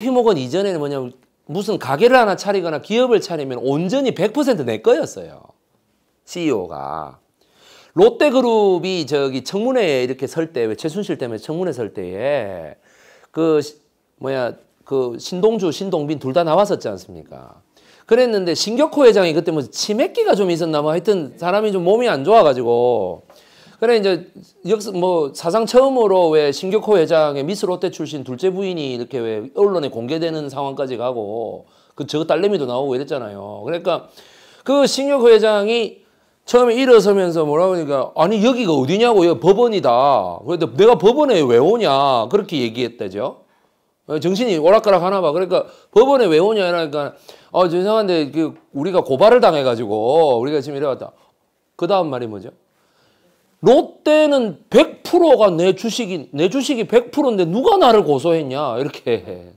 희목은 이전에는 뭐냐면 무슨 가게를 하나 차리거나 기업을 차리면 온전히 100%내 거였어요. CEO가. 롯데그룹이 저기 청문회에 이렇게 설 때, 왜 최순실 때문에 청문회 설 때에 그 뭐야 그 신동주, 신동빈 둘 다 나왔었지 않습니까? 그랬는데 신격호 회장이 그때 뭐 치맥기가 좀 있었나 뭐 하여튼 사람이 좀 몸이 안 좋아가지고 그래 이제 역사 뭐 사상 처음으로 왜 신격호 회장의 미스 롯데 출신 둘째 부인이 이렇게 왜 언론에 공개되는 상황까지 가고 그 저 딸내미도 나오고 이랬잖아요. 그러니까 그 신격호 회장이 처음에 일어서면서 뭐라 그러니까 아니 여기가 어디냐고 여 법원이다. 그런데 내가 법원에 왜 오냐 그렇게 얘기했다죠. 어, 정신이 오락가락 하나 봐. 그러니까 법원에 왜 오냐 이러니까 어 죄송한데 그 우리가 고발을 당해가지고 우리가 지금 이래왔다. 그 다음 말이 뭐죠? 롯데는 100%가 내 주식이 내 주식이 100%인데 누가 나를 고소했냐 이렇게 해.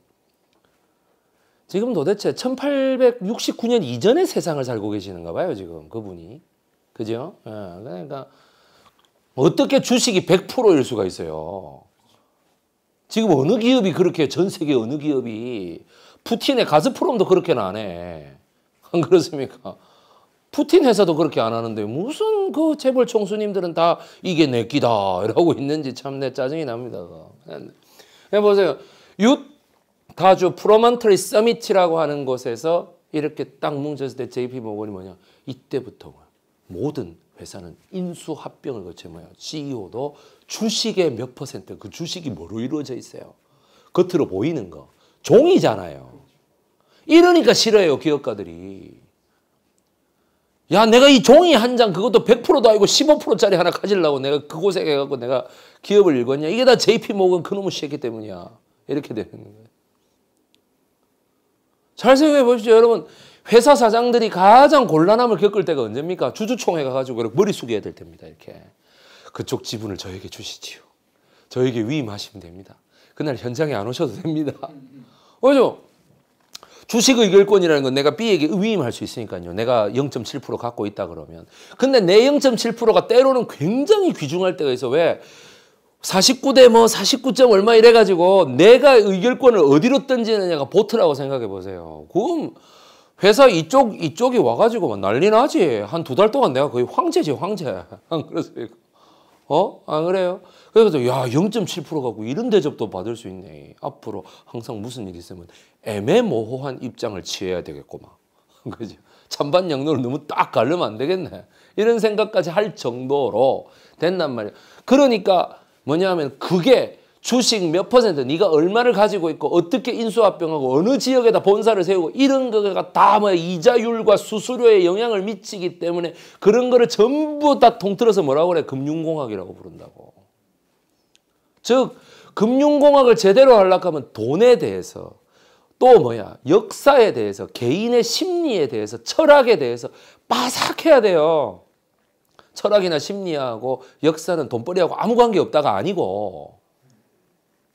지금 도대체 1869년 이전의 세상을 살고 계시는가 봐요 지금 그분이 그죠? 예, 그러니까 어떻게 주식이 100%일 수가 있어요 지금 어느 기업이 그렇게 전 세계 어느 기업이 푸틴의 가스프롬도 그렇게는 안해안 그렇습니까? 푸틴 회사도 그렇게 안 하는데 무슨 그 재벌 총수님들은 다 이게 내 끼다 이러고 있는지 참 내 짜증이 납니다. 해 네. 네, 보세요. 윷 다주 프로먼트리 서밋이라고 하는 곳에서 이렇게 딱 뭉쳤을 때 JP 모건이 뭐냐 이때부터 모든 회사는 인수합병을 거쳐 뭐야 CEO도 주식의 몇 퍼센트 그 주식이 뭐로 이루어져 있어요. 겉으로 보이는 거 종이잖아요. 이러니까 싫어요 기업가들이. 야, 내가 이 종이 한 장 그것도 100%도 아니고 15%짜리 하나 가지려고 내가 그고생가갖고 내가 기업을 읽었냐. 이게 다 JP 모건 그놈의 시했기 때문이야. 이렇게 되는 거예요. 잘 생각해 보시오 여러분. 회사 사장들이 가장 곤란함을 겪을 때가 언제입니까? 주주총회 가가지고 머리 숙여야 될 때입니다, 이렇게. 그쪽 지분을 저에게 주시지요. 저에게 위임하시면 됩니다. 그날 현장에 안 오셔도 됩니다. 그죠? 주식의 결권이라는 건 내가 B에게 위임할 수 있으니까요. 내가 0.7% 갖고 있다 그러면. 근데 내 0.7%가 때로는 굉장히 귀중할 때가 있어. 왜? 49대 뭐 49점 얼마 이래가지고 내가 의결권을 어디로 던지느냐가 보트라고 생각해 보세요. 그럼 회사 이쪽, 이쪽이 와가지고 막 난리 나지. 한 두 달 동안 내가 거의 황제지, 황제. 안 그러세요? 어? 안 그래요? 그래서 야0.7% 갖고 이런 대접도 받을 수 있네. 앞으로 항상 무슨 일이 있으면 애매모호한 입장을 취해야 되겠구만. 그죠? 찬반 양론을 너무 딱 가르면 안 되겠네. 이런 생각까지 할 정도로 된단 말이야. 그러니까 뭐냐면 그게 주식 몇 퍼센트, 네가 얼마를 가지고 있고 어떻게 인수합병하고 어느 지역에다 본사를 세우고 이런 거가 다뭐 이자율과 수수료에 영향을 미치기 때문에 그런 거를 전부 다 통틀어서 뭐라고 그래? 금융공학이라고 부른다고. 즉 금융공학을 제대로 하려고 하면 돈에 대해서 또 뭐야 역사에 대해서 개인의 심리에 대해서 철학에 대해서 빠삭해야 돼요. 철학이나 심리하고 역사는 돈벌이하고 아무 관계 없다가 아니고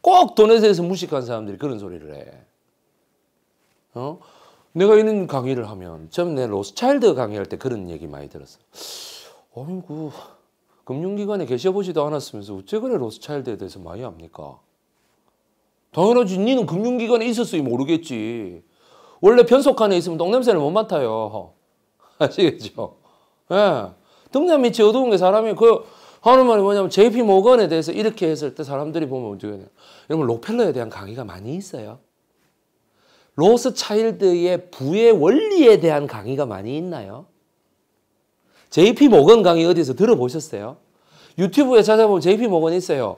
꼭 돈에 대해서 무식한 사람들이 그런 소리를 해. 어? 내가 이런 강의를 하면 처음 내 로스차일드 강의할 때 그런 얘기 많이 들었어. 아이고 금융기관에 계셔보지도 않았으면서 어째 그래 로스차일드에 대해서 많이 압니까 당연하지. 니는 금융기관에 있었으니 모르겠지. 원래 변속칸에 있으면 똥냄새를 못 맡아요. 아시겠죠? 예. 등잔 밑이 어두운 게 사람이 그 하는 말이 뭐냐면 JP 모건에 대해서 이렇게 했을 때 사람들이 보면 어떻게 되냐. 여러분 로펠러에 대한 강의가 많이 있어요. 로스차일드의 부의 원리에 대한 강의가 많이 있나요? JP 모건 강의 어디서 들어보셨어요? 유튜브에 찾아보면 JP 모건 있어요.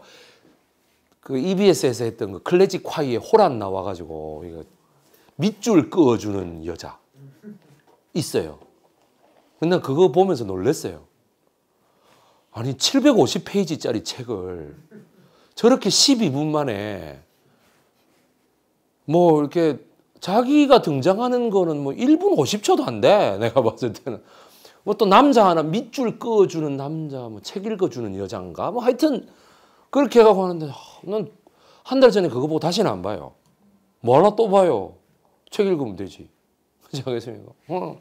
그 EBS에서 했던 그 클래식 콰이에 호란 나와가지고 이거 밑줄 끄어주는 여자 있어요. 근데 그거 보면서 놀랐어요. 아니 750페이지짜리 책을 저렇게 12분 만에 뭐 이렇게 자기가 등장하는 거는 뭐 1분 50초도 안 돼. 내가 봤을 때는. 뭐또 남자 하나 밑줄 끄어주는 남자, 뭐 책 읽어주는 여잔가, 뭐 하여튼 그렇게 해가고 하는데 난 한 달 전에 그거 보고 다시는 안 봐요. 뭐 하나 또 봐요. 책 읽으면 되지. 그렇지 않겠습니까? 어.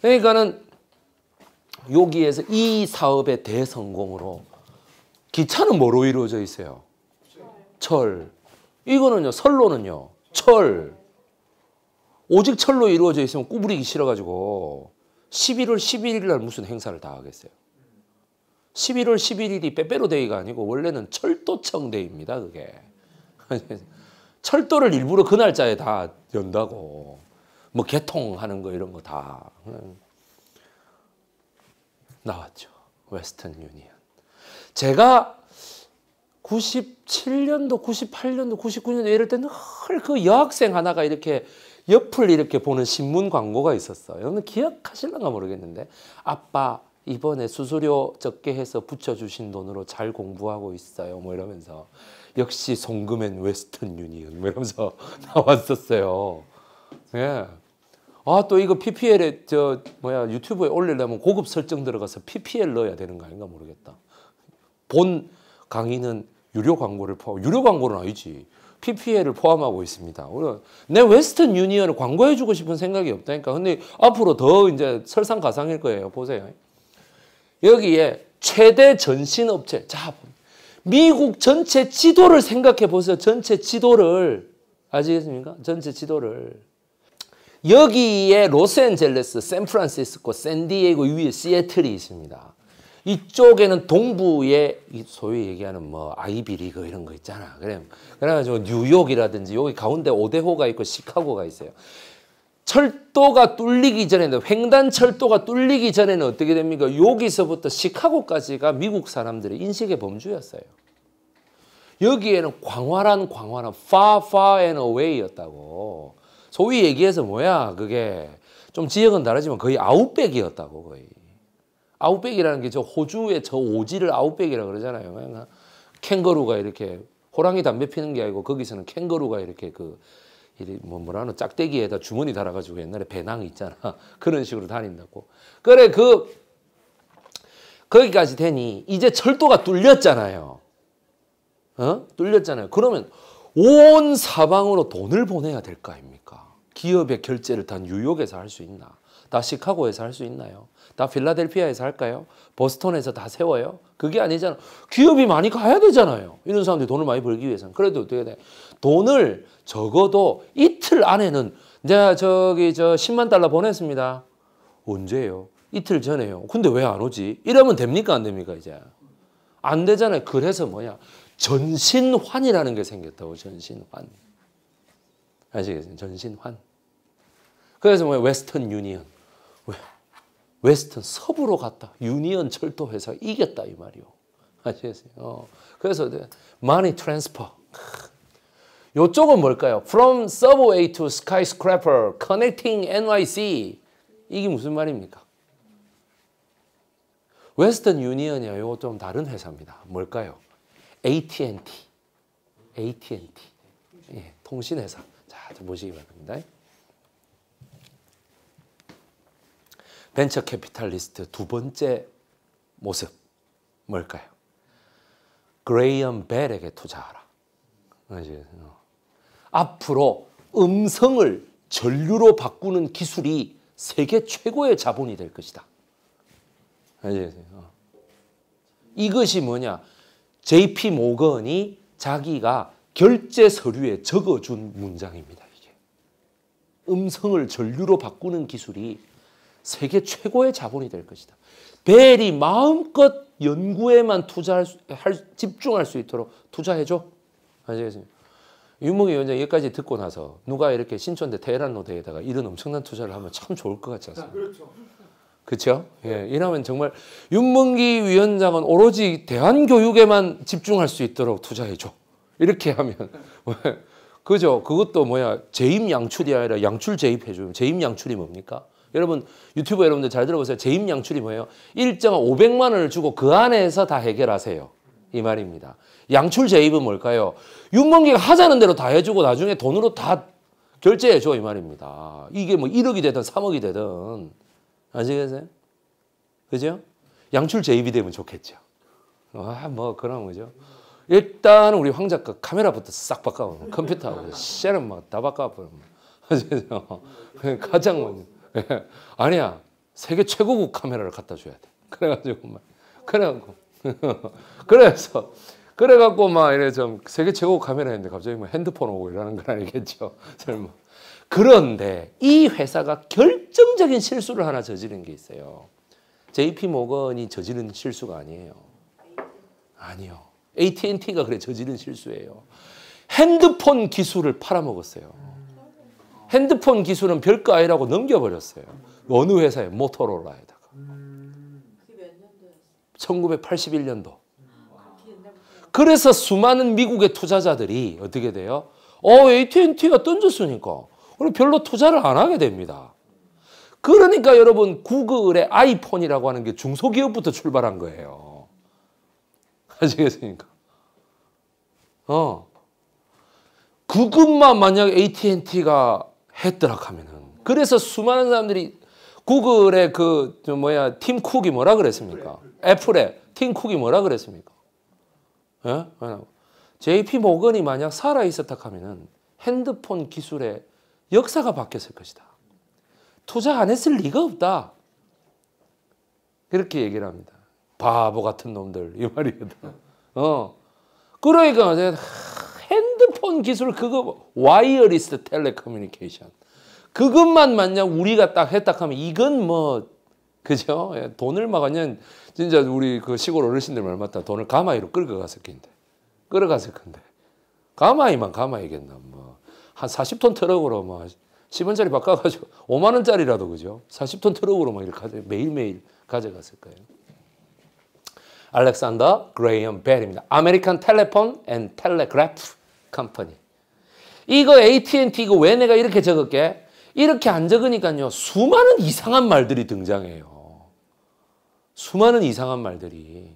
그러니까는 여기에서 이 사업의 대성공으로 기차는 뭐로 이루어져 있어요? 철. 이거는요. 설로는요. 철. 오직 철로 이루어져 있으면 꾸부리기 싫어가지고 11월 11일 날 무슨 행사를 다 하겠어요. 11월 11일이 빼빼로데이가 아니고 원래는 철도청데이입니다. 그게. 철도를 일부러 그 날짜에 다 연다고. 뭐 개통하는 거 이런 거 다 나왔죠. 웨스턴 유니언. 제가 97년도, 98년도, 99년도 이럴 때는 헐 그 여학생 하나가 이렇게 옆을 이렇게 보는 신문 광고가 있었어. 여러분 기억하실런가 모르겠는데 아빠 이번에 수수료 적게 해서 붙여주신 돈으로 잘 공부하고 있어요. 뭐 이러면서 역시 송금엔 웨스턴 유니언 뭐 이러면서 나왔었어요. 예. 아또 이거 PPL에 저 뭐야 유튜브에 올리려면 고급 설정 들어가서 PPL 넣어야 되는 거 아닌가 모르겠다. 본 강의는 유료 광고를 포함, 유료 광고는 아니지. PPL을 포함하고 있습니다. 내 웨스턴 유니언을 광고해주고 싶은 생각이 없다니까. 근데 앞으로 더 이제 설상가상일 거예요. 보세요. 여기에 최대 전신업체. 자, 미국 전체 지도를 생각해 보세요. 전체 지도를. 아시겠습니까? 전체 지도를. 여기에 로스앤젤레스, 샌프란시스코, 샌디에고 위에 시애틀이 있습니다. 이쪽에는 동부의 소위 얘기하는 뭐 아이비리그 이런 거 있잖아. 그래 그래가지고 뉴욕이라든지 여기 가운데 오데호가 있고 시카고가 있어요. 철도가 뚫리기 전에는 횡단 철도가 뚫리기 전에는 어떻게 됩니까? 여기서부터 시카고까지가 미국 사람들의 인식의 범주였어요. 여기에는 광활한 광활한 far far and away였다고. 소위 얘기해서 뭐야 그게 좀 지역은 다르지만 거의 아웃백이었다고 거의. 아웃백이라는 게 저 호주의 저 오지를 아웃백이라 고 그러잖아요. 캥거루가 이렇게 호랑이 담배 피는 게 아니고 거기서는 캥거루가 이렇게 그 뭐, 라는 짝대기에다 주머니 달아가지고 옛날에 배낭 있잖아 그런 식으로 다닌다고 그래 그 거기까지 되니 이제 철도가 뚫렸잖아요 어? 뚫렸잖아요 그러면 온 사방으로 돈을 보내야 될 거 아닙니까 기업의 결제를 다 뉴욕에서 할 수 있나 다 시카고에서 할 수 있나요 다 필라델피아에서 할까요? 보스턴에서 다 세워요? 그게 아니잖아. 기업이 많이 가야 되잖아요. 이런 사람들이 돈을 많이 벌기 위해서는. 그래도 어떻게 돼? 돈을 적어도 이틀 안에는 내가 저기 저 10만 달러 보냈습니다. 언제요? 이틀 전에요. 근데 왜 안 오지? 이러면 됩니까? 안 됩니까? 이제. 안 되잖아요. 그래서 뭐냐. 전신환이라는 게 생겼다고. 전신환. 아시겠어요? 전신환. 그래서 뭐 웨스턴 유니언. 왜? 웨스턴 서부로 갔다. 유니언 철도 회사 이겼다 이 말이요. 아시겠어요? 어. 그래서 money transfer. 요쪽은 뭘까요? From subway to skyscraper connecting NYC. 이게 무슨 말입니까? 웨스턴 유니언이요. 이거 좀 다른 회사입니다. 뭘까요? AT&T. AT&T. 예, 통신 회사. 자, 보시기 바랍니다. 벤처 캐피탈리스트 두 번째 모습 뭘까요? 그레이엄 벨에게 투자하라. 어. 앞으로 음성을 전류로 바꾸는 기술이 세계 최고의 자본이 될 것이다. 어. 이것이 뭐냐? JP 모건이 자기가 결제 서류에 적어준 문장입니다. 이게 음성을 전류로 바꾸는 기술이 세계 최고의 자본이 될 것이다. 벨이 마음껏 연구에만 투자할 수, 할, 집중할 수 있도록 투자해줘. 아시겠습니까? 유목의 원장 여기까지 듣고 나서 누가 이렇게 신촌대 테헤란로 대에다가 이런 엄청난 투자를 하면 참 좋을 것 같지 않습니까? 그렇죠. 그렇죠? 예, 이러면 정말 윤문기 위원장은 오로지 대한교육에만 집중할 수 있도록 투자해줘. 이렇게 하면 그죠? 그것도 뭐야 재임 양출이 아니라 양출 재입해주면 재임 양출이 뭡니까? 여러분 유튜브 여러분들 잘 들어보세요. 재임 양출이 뭐예요? 일정 500만 원을 주고 그 안에서 다 해결하세요. 이 말입니다. 양출 재입은 뭘까요? 윤범기가 하자는 대로 다 해주고 나중에 돈으로 다 결제해줘 이 말입니다. 이게 뭐 1억이 되든 3억이 되든 아시겠어요? 그죠? 양출 재입이 되면 좋겠죠. 아뭐 그런 거죠. 일단은 우리 황 작가 카메라부터 싹바꿔버 컴퓨터하고 셀은 막다 바꿔버리면 아시겠죠? 가장 먼저 아니야. 세계 최고급 카메라를 갖다 줘야 돼. 그래가지고 막 그래갖고 그래서 그래갖고 막 이래 좀 세계 최고 카메라인데 갑자기 뭐 핸드폰 오고 이러는 건 아니겠죠. 설마. 그런데 이 회사가 결정적인 실수를 하나 저지른 게 있어요. JP 모건이 저지른 실수가 아니에요. 아니요. AT&T가 그래 저지른 실수예요. 핸드폰 기술을 팔아먹었어요. 핸드폰 기술은 별거 아니라고 넘겨버렸어요. 어느 회사에 모토로라에다가. 1981년도. 그래서 수많은 미국의 투자자들이 어떻게 돼요? 어, AT&T가 던졌으니까 별로 투자를 안 하게 됩니다. 그러니까 여러분 구글의 아이폰이라고 하는 게 중소기업부터 출발한 거예요. 아시겠습니까? 어. 그것만 만약 AT&T가 했더라 하면은. 그래서 수많은 사람들이 구글의 그 뭐야 팀 쿡이 뭐라 그랬습니까? 애플의 팀 쿡이 뭐라 그랬습니까? 예? JP 모건이 만약 살아 있었다 하면은 핸드폰 기술의 역사가 바뀌었을 것이다. 투자 안 했을 리가 없다. 그렇게 얘기를 합니다. 바보 같은 놈들 이 말이거든. 어. 그러니까 폰 기술 그거 와이어리스 텔레커뮤니케이션 그것만 만약 우리가 딱 했다 하면 이건 뭐 그죠? 예, 돈을 막았냐 진짜 우리 그 시골 어르신들 말 맞다 돈을 가마이로 끌고갔을 건데 끌어갔을 건데 가마이만 가마이겠나 뭐 한 40톤 트럭으로 뭐 10원짜리 바꿔가지고 5만 원짜리라도 그죠? 40톤 트럭으로 막 뭐 이렇게 가져, 매일매일 가져갔을 거예요. 알렉산더 그레이엄 벨입니다. 아메리칸 텔레폰 앤 텔레그래프 컴퍼니. 이거 AT&T 이거 왜 내가 이렇게 적을게? 이렇게 안 적으니까요. 수많은 이상한 말들이 등장해요. 수많은 이상한 말들이.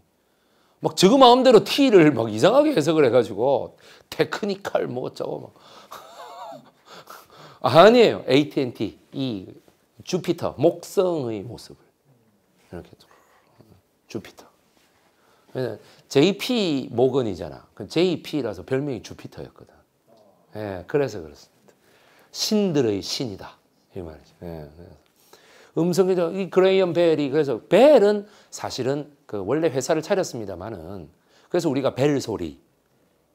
막 저거 마음대로 T를 막 이상하게 해석을 해가지고 테크니컬 뭐 어쩌고 막. 아니에요. AT&T 이 주피터 목성의 모습을 이렇게 주피터. JP 모건이잖아. JP라서 별명이 주피터였거든. 예, 그래서 그렇습니다. 신들의 신이다. 이 말이죠. 예, 음성기자 이 그레이엄 벨이 그래서 벨은 사실은 그 원래 회사를 차렸습니다만은 그래서 우리가 벨 소리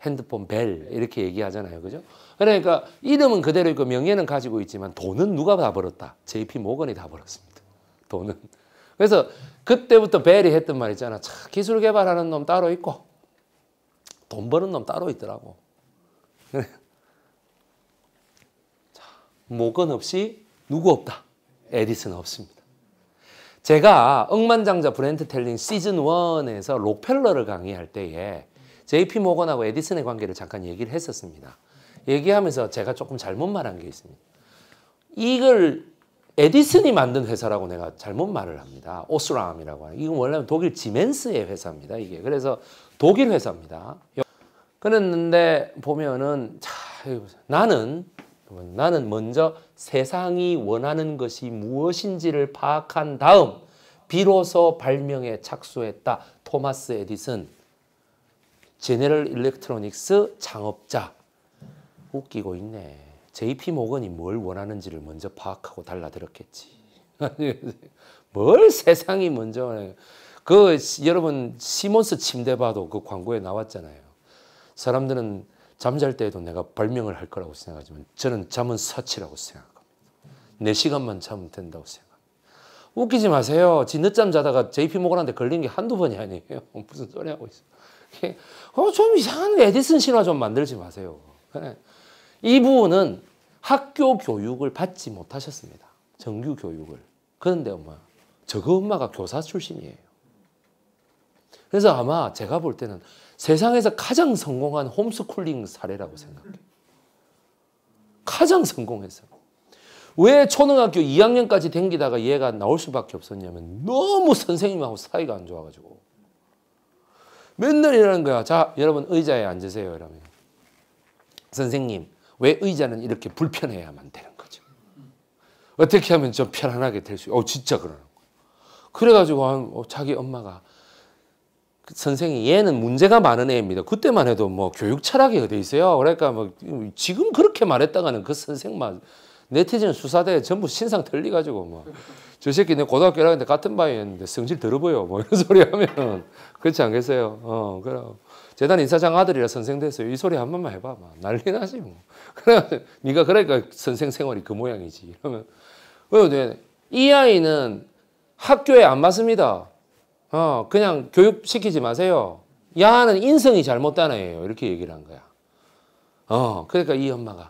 핸드폰 벨 이렇게 얘기하잖아요. 그죠? 그러니까 이름은 그대로 있고 명예는 가지고 있지만 돈은 누가 다 벌었다. JP 모건이 다 벌었습니다. 돈은 그래서 그때부터 베리 했던 말 있잖아. 차, 기술 개발하는 놈 따로 있고 돈 버는 놈 따로 있더라고. 자, 모건 없이 누구 없다. 에디슨 없습니다. 제가 억만장자 브랜드 텔링 시즌 1에서 록펠러를 강의할 때에 JP 모건하고 에디슨의 관계를 잠깐 얘기를 했었습니다. 얘기하면서 제가 조금 잘못 말한 게 있습니다. 이걸 에디슨이 만든 회사라고 내가 잘못 말을 합니다. 오스람이라고 하는. 이건 원래는 독일 지멘스의 회사입니다. 이게. 그래서 독일 회사입니다. 그랬는데 보면은 자, 나는 나는 먼저 세상이 원하는 것이 무엇인지를 파악한 다음 비로소 발명에 착수했다. 토마스 에디슨 제네럴 일렉트로닉스 창업자 웃기고 있네. JP 모건이 뭘 원하는지를 먼저 파악하고 달라들었겠지. 뭘 세상이 먼저 그 여러분 시몬스 침대 봐도 그 광고에 나왔잖아요. 사람들은 잠잘 때에도 내가 발명을 할 거라고 생각하지만 저는 잠은 사치라고 생각합니다. 4시간만 자면 된다고 생각합니다. 웃기지 마세요. 지 늦잠 자다가 JP 모건한테 걸린 게 한두 번이 아니에요. 무슨 소리 하고 있어 어, 좀 이상한 에디슨 신화 좀 만들지 마세요. 이 부분은 학교 교육을 받지 못하셨습니다. 정규 교육을. 그런데 엄마, 저그 엄마가 교사 출신이에요. 그래서 아마 제가 볼 때는 세상에서 가장 성공한 홈스쿨링 사례라고 생각해요. 가장 성공했어왜 초등학교 2학년까지 댕기다가 얘가 나올 수밖에 없었냐면 너무 선생님하고 사이가 안 좋아가지고 맨날 이러는 거야. 자, 여러분 의자에 앉으세요. 이러면 선생님, 왜 의자는 이렇게 불편해야만 되는 거죠? 어떻게 하면 좀 편안하게 될 수, 어, 진짜 그러는 거예요. 그래가지고 어, 자기 엄마가 그 선생이 얘는 문제가 많은 애입니다. 그때만 해도 뭐 교육 철학이 어디 있어요? 그러니까 뭐 지금 그렇게 말했다가는 그 선생만 네티즌 수사대 전부 신상 털리가지고 뭐 저 새끼 내 고등학교 1학년 때 같은 반이었는데 성질 더러워요. 뭐 이런 소리 하면 그렇지 않겠어요? 어, 그럼. 재단 인사장 아들이라 선생 됐어요. 이 소리 한 번만 해봐. 막 난리 나지 뭐. 그래, 네가 그 그러니까 선생 생활이 그 모양이지. 이러면 그이 어, 네. 아이는 학교에 안 맞습니다. 어, 그냥 교육시키지 마세요. 야는 인성이 잘못된 애예요. 이렇게 얘기를 한 거야. 어, 그러니까 이 엄마가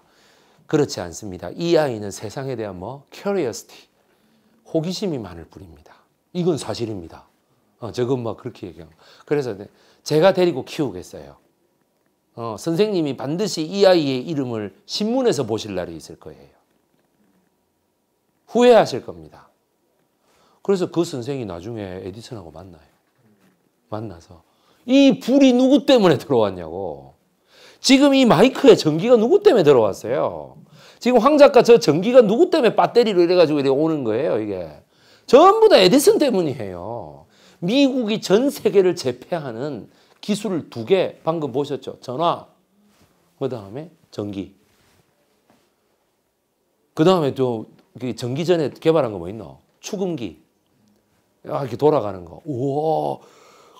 그렇지 않습니다. 이 아이는 세상에 대한 뭐 curiosity, 호기심이 많을 뿐입니다. 이건 사실입니다. 어, 저건 막 뭐 그렇게 얘기한 거. 그래서 네. 제가 데리고 키우겠어요. 어, 선생님이 반드시 이 아이의 이름을 신문에서 보실 날이 있을 거예요. 후회하실 겁니다. 그래서 그 선생이 나중에 에디슨하고 만나요. 만나서 이 불이 누구 때문에 들어왔냐고. 지금 이 마이크에 전기가 누구 때문에 들어왔어요. 지금 황 작가 저 전기가 누구 때문에 배터리로 이래가지고 이래 오는 거예요. 이게 전부 다 에디슨 때문이에요. 미국이 전 세계를 제패하는 기술을 두 개 방금 보셨죠? 전화, 그 다음에 전기. 그 다음에 또 전기 전에 개발한 거 뭐 있노? 축음기. 아, 이렇게 돌아가는 거. 우와.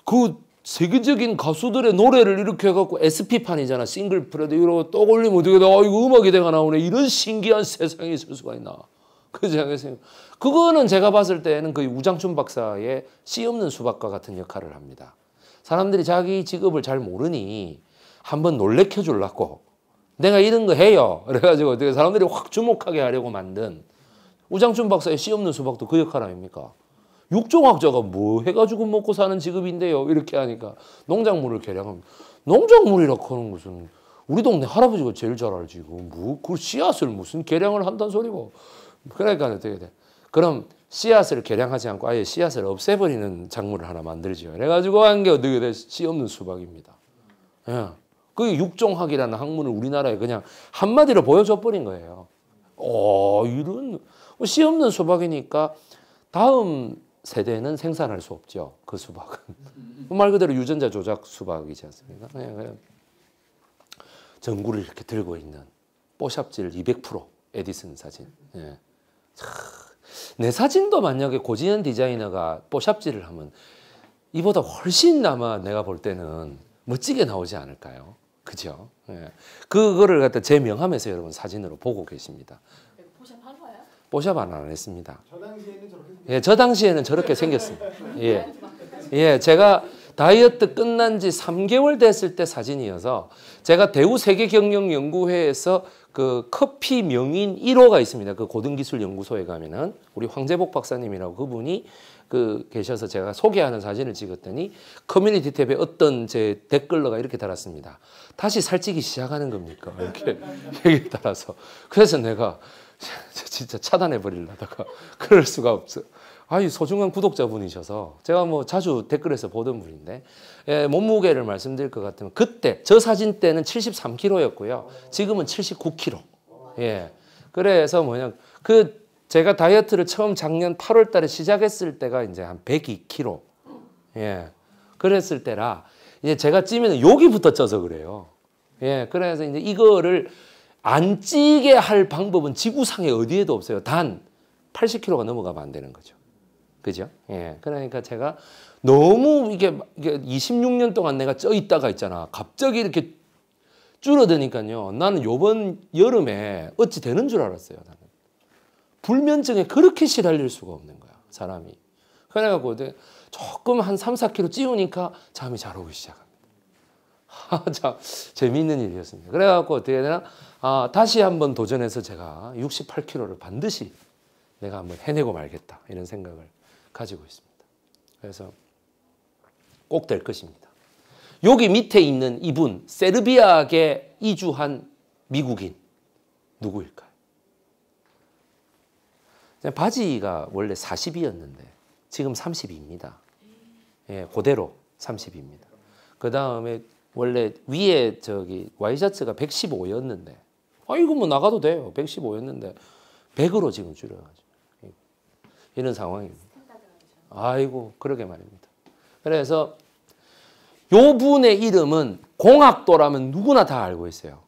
그 세계적인 가수들의 노래를 이렇게 해갖고 SP판이잖아. 싱글 프레드 이러고 또 올리면 어떻게 돼? 아, 이거 음악이 돼가 나오네. 이런 신기한 세상에 있을 수가 있나. 그지 않겠습니까? 그거는 제가 봤을 때는 거의 우장춘 박사의 씨 없는 수박과 같은 역할을 합니다. 사람들이 자기 직업을 잘 모르니 한번 놀래켜 주려고 내가 이런 거 해요. 그래가지고 사람들이 확 주목하게 하려고 만든 우장춘 박사의 씨 없는 수박도 그 역할 아닙니까? 육종학자가 뭐 해가지고 먹고 사는 직업인데요. 이렇게 하니까 농작물을 계량합니다. 농작물이라고 하는 것은 우리 동네 할아버지가 제일 잘 알지. 뭐, 그 씨앗을 무슨 계량을 한단 소리고. 그러니까 어떻게 돼? 그럼 씨앗을 개량하지 않고 아예 씨앗을 없애버리는 작물을 하나 만들죠. 그래가지고 한 게 어떻게 돼? 씨 없는 수박입니다. 예. 그 육종학이라는 학문을 우리나라에 그냥 한마디로 보여줘버린 거예요. 어, 이런, 뭐 씨 없는 수박이니까 다음 세대는 생산할 수 없죠. 그 수박은. 말 그대로 유전자 조작 수박이지 않습니까? 예, 전구를 이렇게 들고 있는 뽀샵질 200% 에디슨 사진. 예. 내 사진도 만약에 고진현 디자이너가 뽀샵질을 하면 이보다 훨씬 남아 내가 볼 때는 멋지게 나오지 않을까요? 그죠? 예. 그거를 갖다 제 명함에서 여러분 사진으로 보고 계십니다. 뽀샵 한 거예요? 뽀샵 안 했습니다. 저 당시에는 저렇게 예, 저 당시에는 저렇게 생겼습니다. 예. 예, 제가 다이어트 끝난 지 3개월 됐을 때 사진이어서 제가 대우 세계 경영 연구회에서 그 커피 명인 1호가 있습니다. 그 고등기술연구소에 가면은 우리 황재복 박사님이라고 그분이 그 계셔서 제가 소개하는 사진을 찍었더니 커뮤니티 탭에 어떤 제 댓글러가 이렇게 달았습니다. 다시 살찌기 시작하는 겁니까? 이렇게 얘기를 달아서 그래서 내가 진짜 차단해 버리려다가 그럴 수가 없어. 아이 소중한 구독자분이셔서 제가 뭐 자주 댓글에서 보던 분인데 예, 몸무게를 말씀드릴 것 같으면 그때 저 사진 때는 73kg였고요. 지금은 79kg. 예. 그래서 뭐냐 그 제가 다이어트를 처음 작년 8월 달에 시작했을 때가 이제 한 102kg. 예. 그랬을 때라 이제 제가 찌면 여기부터 쪄서 그래요. 예. 그래서 이제 이거를 안 찌게 할 방법은 지구상에 어디에도 없어요. 단 80kg가 넘어가면 안 되는 거죠. 그죠? 예. 그러니까 제가 너무 이게, 이게 26년 동안 내가 쪄 있다가 있잖아. 갑자기 이렇게 줄어드니까요. 나는 요번 여름에 어찌 되는 줄 알았어요. 나는. 불면증에 그렇게 시달릴 수가 없는 거야. 사람이. 그래갖고 조금 한 3, 4kg 찌우니까 잠이 잘 오기 시작합니다. 아, 재미있는 일이었습니다. 그래갖고 어떻게 되나? 아, 다시 한번 도전해서 제가 68kg를 반드시 내가 한번 해내고 말겠다. 이런 생각을 가지고 있습니다. 그래서 꼭 될 것입니다. 여기 밑에 있는 이분 세르비아에 이주한 미국인 누구일까요? 바지가 원래 40이었는데 지금 30입니다. 예, 그대로 30입니다. 그 다음에 원래 위에 저기 와이셔츠가 115였는데 아 이거 뭐 나가도 돼요. 115였는데 100으로 지금 줄여가지고 이런 상황입니다. 아이고 그러게 말입니다. 그래서 요 분의 이름은 공학도라면 누구나 다 알고 있어요.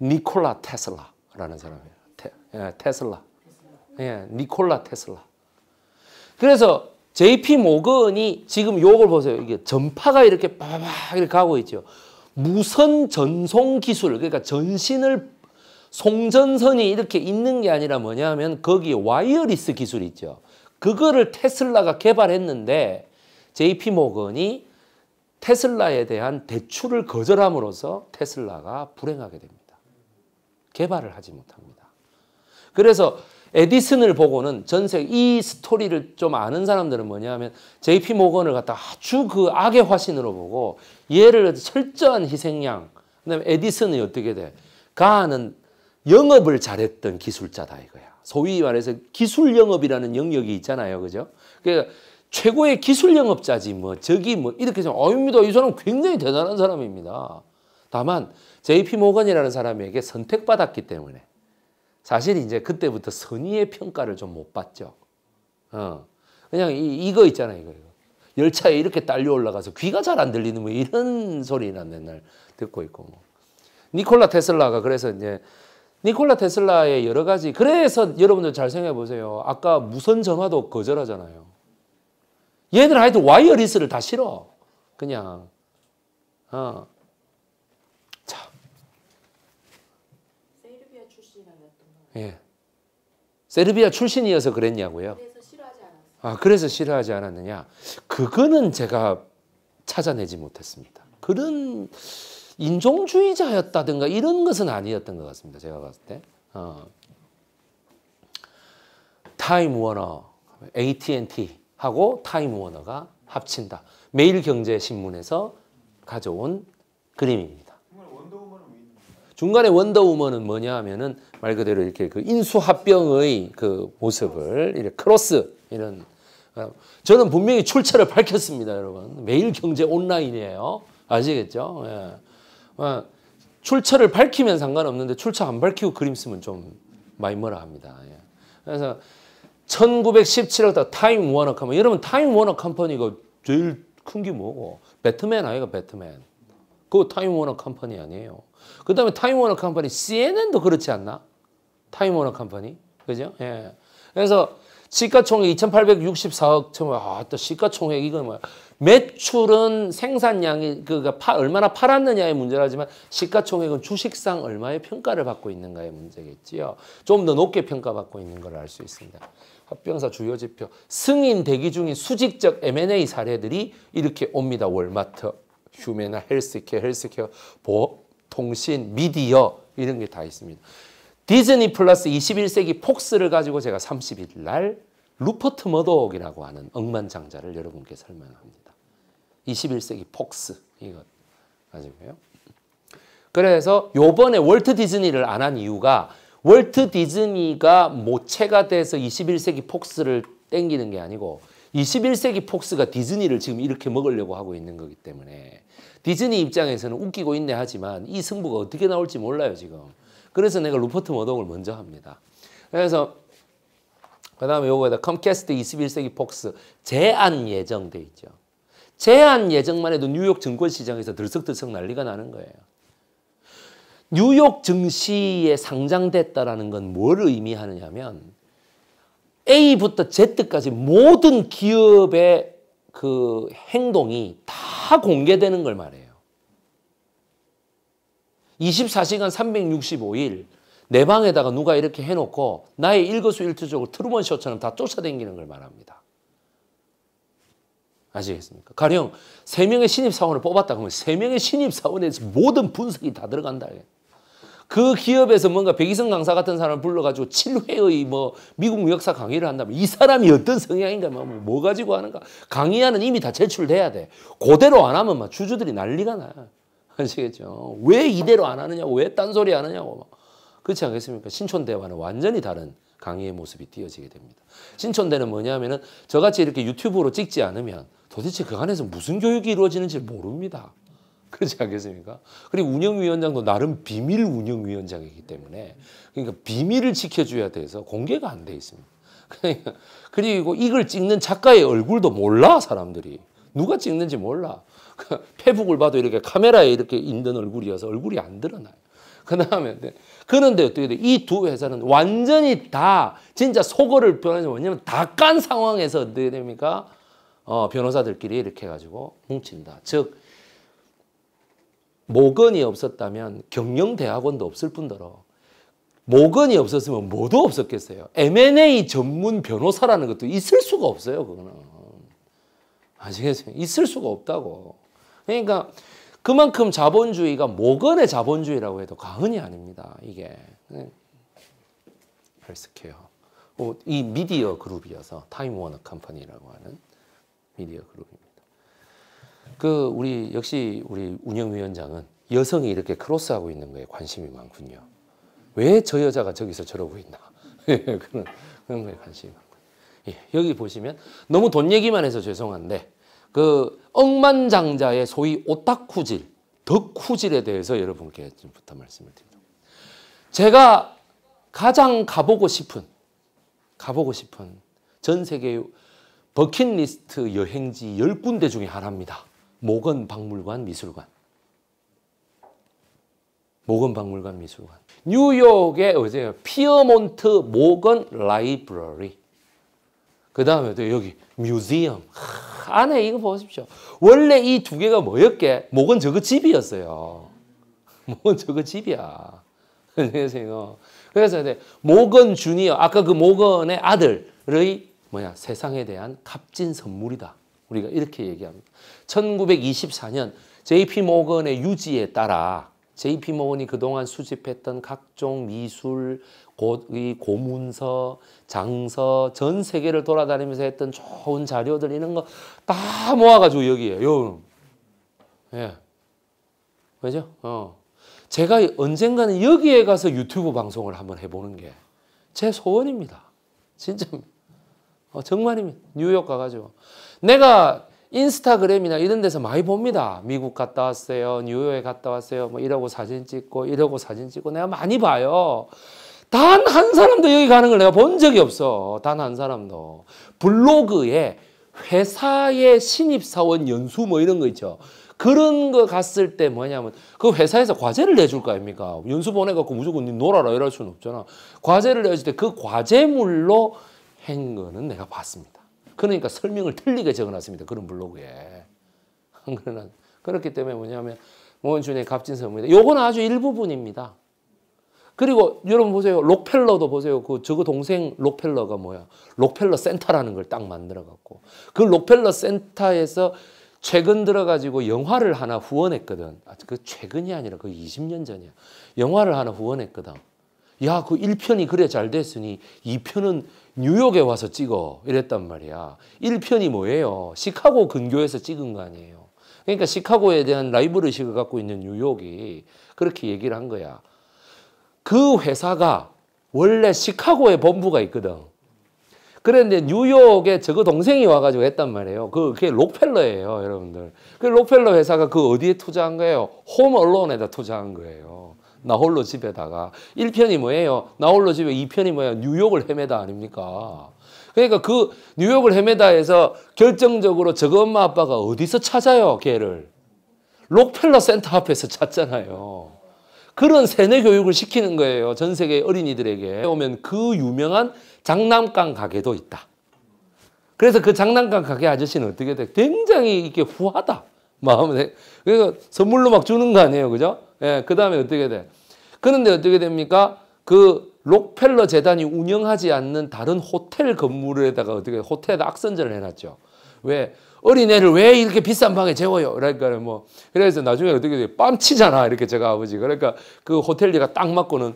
니콜라 테슬라라는 사람이에요. 테, 예, 슬라 예, 니콜라 테슬라. 그래서 JP 모건이 지금 요걸 보세요. 이게 전파가 이렇게 빠바박 이렇게 가고 있죠. 무선 전송 기술, 그러니까 전신을 송전선이 이렇게 있는 게 아니라 뭐냐면 거기에 와이어리스 기술이 있죠. 그거를 테슬라가 개발했는데 JP 모건이 테슬라에 대한 대출을 거절함으로써 테슬라가 불행하게 됩니다. 개발을 하지 못합니다. 그래서 에디슨을 보고는 전세 이 스토리를 좀 아는 사람들은 뭐냐면 JP 모건을 갖다 아주 그 악의 화신으로 보고 얘를 철저한 희생양. 그다음에 에디슨이 어떻게 돼? 가는 영업을 잘했던 기술자다 이거야. 소위 말해서 기술 영업이라는 영역이 있잖아요. 그죠? 그러니까 최고의 기술 영업자지 뭐 저기 뭐 이렇게 해 아닙니다. 이 사람 굉장히 대단한 사람입니다. 다만 JP 모건이라는 사람에게 선택받았기 때문에 사실 이제 그때부터 선의의 평가를 좀 못 받죠. 어. 그냥 이, 거 있잖아요. 이거, 이거. 열차에 이렇게 딸려 올라가서 귀가 잘 안 들리는 뭐 이런 소리나 맨날 듣고 있고 뭐. 니콜라 테슬라가 그래서 이제 니콜라 테슬라의 여러 가지 그래서 여러분들 잘 생각해 보세요. 아까 무선 전화도 거절하잖아요. 얘들 하여튼 와이어리스를 다 싫어. 그냥 어. 자. 세르비아 출신이었던 거. 예. 세르비아 출신이어서 그랬냐고요 아, 그래서 싫어하지 않았느냐. 그거는 제가 찾아내지 못했습니다. 그런 인종주의자였다든가 이런 것은 아니었던 것 같습니다. 제가 봤을 때. 어. 타임 워너, AT&T 하고 타임 워너가 합친다. 매일 경제 신문에서 가져온 그림입니다. 중간에 원더우먼은 뭐냐 하면은 말 그대로 이렇게 그 인수합병의 그 모습을 이렇게 크로스 이런 어, 저는 분명히 출처를 밝혔습니다, 여러분. 매일 경제 온라인이에요. 아시겠죠? 예. 어, 출처를 밝히면 상관없는데 출처 안 밝히고 그림 쓰면 좀 많이 뭐라 합니다. 예. 그래서 1917억 타임 워너 컴퍼니. 여러분 타임 워너 컴퍼니가 제일 큰 게 뭐고? 배트맨 아이가 배트맨. 그거 타임 워너 컴퍼니 아니에요. 그 다음에 타임 워너 컴퍼니 CNN도 그렇지 않나? 타임 워너 컴퍼니. 그죠? 예. 그래서 시가총액 2,864억 처음 아, 또 시가총액 이거 뭐 매출은 생산량이 그가 파, 얼마나 팔았느냐의 문제라지만 시가총액은 주식상 얼마의 평가를 받고 있는가의 문제겠지요. 좀 더 높게 평가받고 있는 걸 알 수 있습니다. 합병사 주요 지표 승인 대기 중인 수직적 M&A 사례들이 이렇게 옵니다. 월마트, 휴메나, 헬스케어, 헬스케어, 보 통신, 미디어 이런 게 다 있습니다. 디즈니 플러스 21세기 폭스를 가지고 제가 30일 날 루퍼트 머독이라고 하는 억만장자를 여러분께 설명합니다. 21세기 폭스 이거 가지고요. 그래서 요번에 월트 디즈니를 안 한 이유가 월트 디즈니가 모체가 돼서 21세기 폭스를 땡기는 게 아니고 21세기 폭스가 디즈니를 지금 이렇게 먹으려고 하고 있는 거기 때문에 디즈니 입장에서는 웃기고 있네 하지만 이 승부가 어떻게 나올지 몰라요 지금 그래서 내가 루퍼트 머동을 먼저 합니다 그래서 그 다음에 요거에다 컴캐스트 21세기 폭스 제한 예정돼 있죠 제한 예정만 해도 뉴욕 증권시장에서 들썩들썩 난리가 나는 거예요. 뉴욕 증시에 상장됐다라는 건 뭘 의미하느냐면 A부터 Z까지 모든 기업의 그 행동이 다 공개되는 걸 말해요. 24시간 365일 내 방에다가 누가 이렇게 해놓고 나의 일거수일투족을 트루먼 쇼처럼 다 쫓아다니는 걸 말합니다. 아시겠습니까? 가령 3명의 신입사원을 뽑았다 그러면 3명의 신입사원에 모든 분석이 다 들어간다. 그 기업에서 뭔가 백이성 강사 같은 사람을 불러가지고 7회의 뭐 미국 역사 강의를 한다면 이 사람이 어떤 성향인가, 뭐, 뭐, 뭐 가지고 하는가. 강의안은 이미 다 제출돼야 돼. 그대로 안 하면 막 주주들이 난리가 나. 아시겠죠? 왜 이대로 안 하느냐고, 왜 딴소리 하느냐고. 막. 그렇지 않겠습니까? 신촌대와는 완전히 다른 강의의 모습이 띄어지게 됩니다. 신촌대는 뭐냐면은 저같이 이렇게 유튜브로 찍지 않으면 도대체 그 안에서 무슨 교육이 이루어지는지 모릅니다. 그렇지 않겠습니까? 그리고 운영위원장도 나름 비밀 운영위원장이기 때문에 그러니까 비밀을 지켜줘야 돼서 공개가 안 돼 있습니다. 그러니까 그리고 이걸 찍는 작가의 얼굴도 몰라 사람들이 누가 찍는지 몰라. 페북을 봐도 이렇게 카메라에 이렇게 있는 얼굴이어서 얼굴이 안 드러나요. 그 다음에 네. 그런데 어떻게 돼? 이 두 회사는 완전히 다 진짜 속어를 표현하지 뭐냐면 다 깐 상황에서 어떻게 됩니까? 어, 변호사들끼리 이렇게 해가지고 뭉친다. 즉 모건이 없었다면 경영대학원도 없을 뿐더러 모건이 없었으면 뭐도 없었겠어요. M&A 전문 변호사라는 것도 있을 수가 없어요. 그거는. 아시겠어요? 있을 수가 없다고. 그러니까 그만큼 자본주의가 모건의 자본주의라고 해도 과언이 아닙니다. 이게. 네. 헬스케어. 어, 이 미디어 그룹이어서 타임워너 컴퍼니라고 하는 미디어 그룹입니다. 그 우리 역시 우리 운영위원장은 여성이 이렇게 크로스하고 있는 거에 관심이 많군요. 왜 저 여자가 저기서 저러고 있나 그런 그런 거에 관심이 많고 예, 여기 보시면 너무 돈 얘기만 해서 죄송한데 그 억만장자의 소위 오타쿠질 덕후질에 대해서 여러분께 좀부터 말씀을 드립니다. 제가 가장 가보고 싶은 가보고 싶은 전 세계의 버킷리스트 여행지 10군데 중에 하나입니다. 모건 박물관 미술관. 모건 박물관 미술관. 뉴욕의 어제 피어몬트 모건 라이브러리. 그 다음에 또 여기 뮤지엄. 하, 안에 이거 보십시오. 원래 이 두 개가 뭐였게? 모건 저거 집이었어요. 모건 저거 집이야. 안녕하 그래서 모건 주니어, 아까 그 모건의 아들의 뭐냐 세상에 대한 값진 선물이다. 우리가 이렇게 얘기합니다. 1924년 JP 모건의 유지에 따라 JP 모건이 그동안 수집했던 각종 미술, 고, 문서 장서, 전 세계를 돌아다니면서 했던 좋은 자료들 이런 거 다 모아가지고 여기에 요. 예. 그죠? 어. 제가 언젠가는 여기에 가서 유튜브 방송을 한번 해보는 게 제 소원입니다. 진짜 어, 정말입니다. 뉴욕 가가지고. 내가 인스타그램이나 이런 데서 많이 봅니다. 미국 갔다 왔어요. 뉴욕에 갔다 왔어요. 뭐 이러고 사진 찍고 이러고 사진 찍고 내가 많이 봐요. 단 한 사람도 여기 가는 걸 내가 본 적이 없어. 단 한 사람도. 블로그에 회사의 신입사원 연수 뭐 이런 거 있죠. 그런 거 갔을 때 뭐냐면 그 회사에서 과제를 내줄 거 아닙니까? 연수 보내갖고 무조건 놀아라 이럴 수는 없잖아. 과제를 내줄 때 그 과제물로 행거는 내가 봤습니다. 그러니까 설명을 틀리게 적어놨습니다. 그런 블로그에. 그렇기 때문에 뭐냐면 모원준의 값진 선물이다. 요건 아주 일부분입니다. 그리고 여러분 보세요. 록펠러도 보세요. 그 저거 동생 록펠러가 뭐야? 록펠러 센터라는 걸 딱 만들어 갖고 그 록펠러 센터에서 최근 들어가지고 영화를 하나 후원했거든. 아, 그 최근이 아니라 그 20년 전이야. 영화를 하나 후원했거든. 야, 그 1편이 그래 잘 됐으니 2편은 뉴욕에 와서 찍어 이랬단 말이야. 1편이 뭐예요? 시카고 근교에서 찍은 거 아니에요. 그러니까 시카고에 대한 라이벌 의식을 갖고 있는 뉴욕이 그렇게 얘기를 한 거야. 그 회사가 원래 시카고에 본부가 있거든. 그런데 뉴욕에 저거 동생이 와가지고 했단 말이에요. 그, 그게 록펠러예요, 여러분들. 그 록펠러 회사가 그 어디에 투자한 거예요? 홈 언론에다 투자한 거예요. 나 홀로 집에다가 1편이 뭐예요? 나 홀로 집에 2편이 뭐예요? 뉴욕을 헤매다 아닙니까? 그러니까 그 뉴욕을 헤매다에서 결정적으로 저거 엄마 아빠가 어디서 찾아요, 걔를? 록펠러 센터 앞에서 찾잖아요. 그런 세뇌 교육을 시키는 거예요. 전 세계 어린이들에게 오면 그 유명한 장난감 가게도 있다. 그래서 그 장난감 가게 아저씨는 어떻게 돼? 굉장히 이게 후하다. 마음에. 그래서 선물로 막 주는 거 아니에요. 그죠? 예, 그 다음에 어떻게 돼? 그런데 어떻게 됩니까? 그 록펠러 재단이 운영하지 않는 다른 호텔 건물에다가 어떻게 호텔에 악선전을 해놨죠. 왜? 어린애를 왜 이렇게 비싼 방에 재워요? 그러니까 뭐 그래서 나중에 어떻게 돼? 뺨치잖아 이렇게 제가 아버지. 그러니까 그 호텔리가 딱 맞고는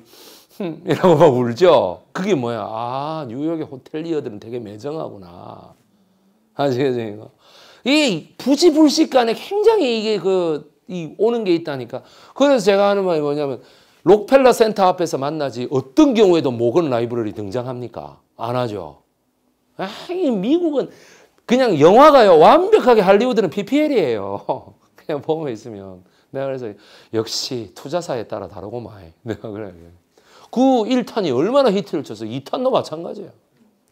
이러고 막 울죠. 그게 뭐야? 아 뉴욕의 호텔리어들은 되게 매정하구나. 아시겠죠? 이거? 이 부지불식간에 굉장히 이게 그이 오는 게 있다니까. 그래서 제가 하는 말이 뭐냐면 록펠러 센터 앞에서 만나지 어떤 경우에도 모건 라이브러리 등장합니까? 안 하죠. 아, 미국은 그냥 영화가요. 완벽하게 할리우드는 PPL이에요. 그냥 보면 있으면. 내가 그래서 역시 투자사에 따라 다르고만 내가 그래. 그 1탄이 얼마나 히트를 쳐서 2탄도 마찬가지예요.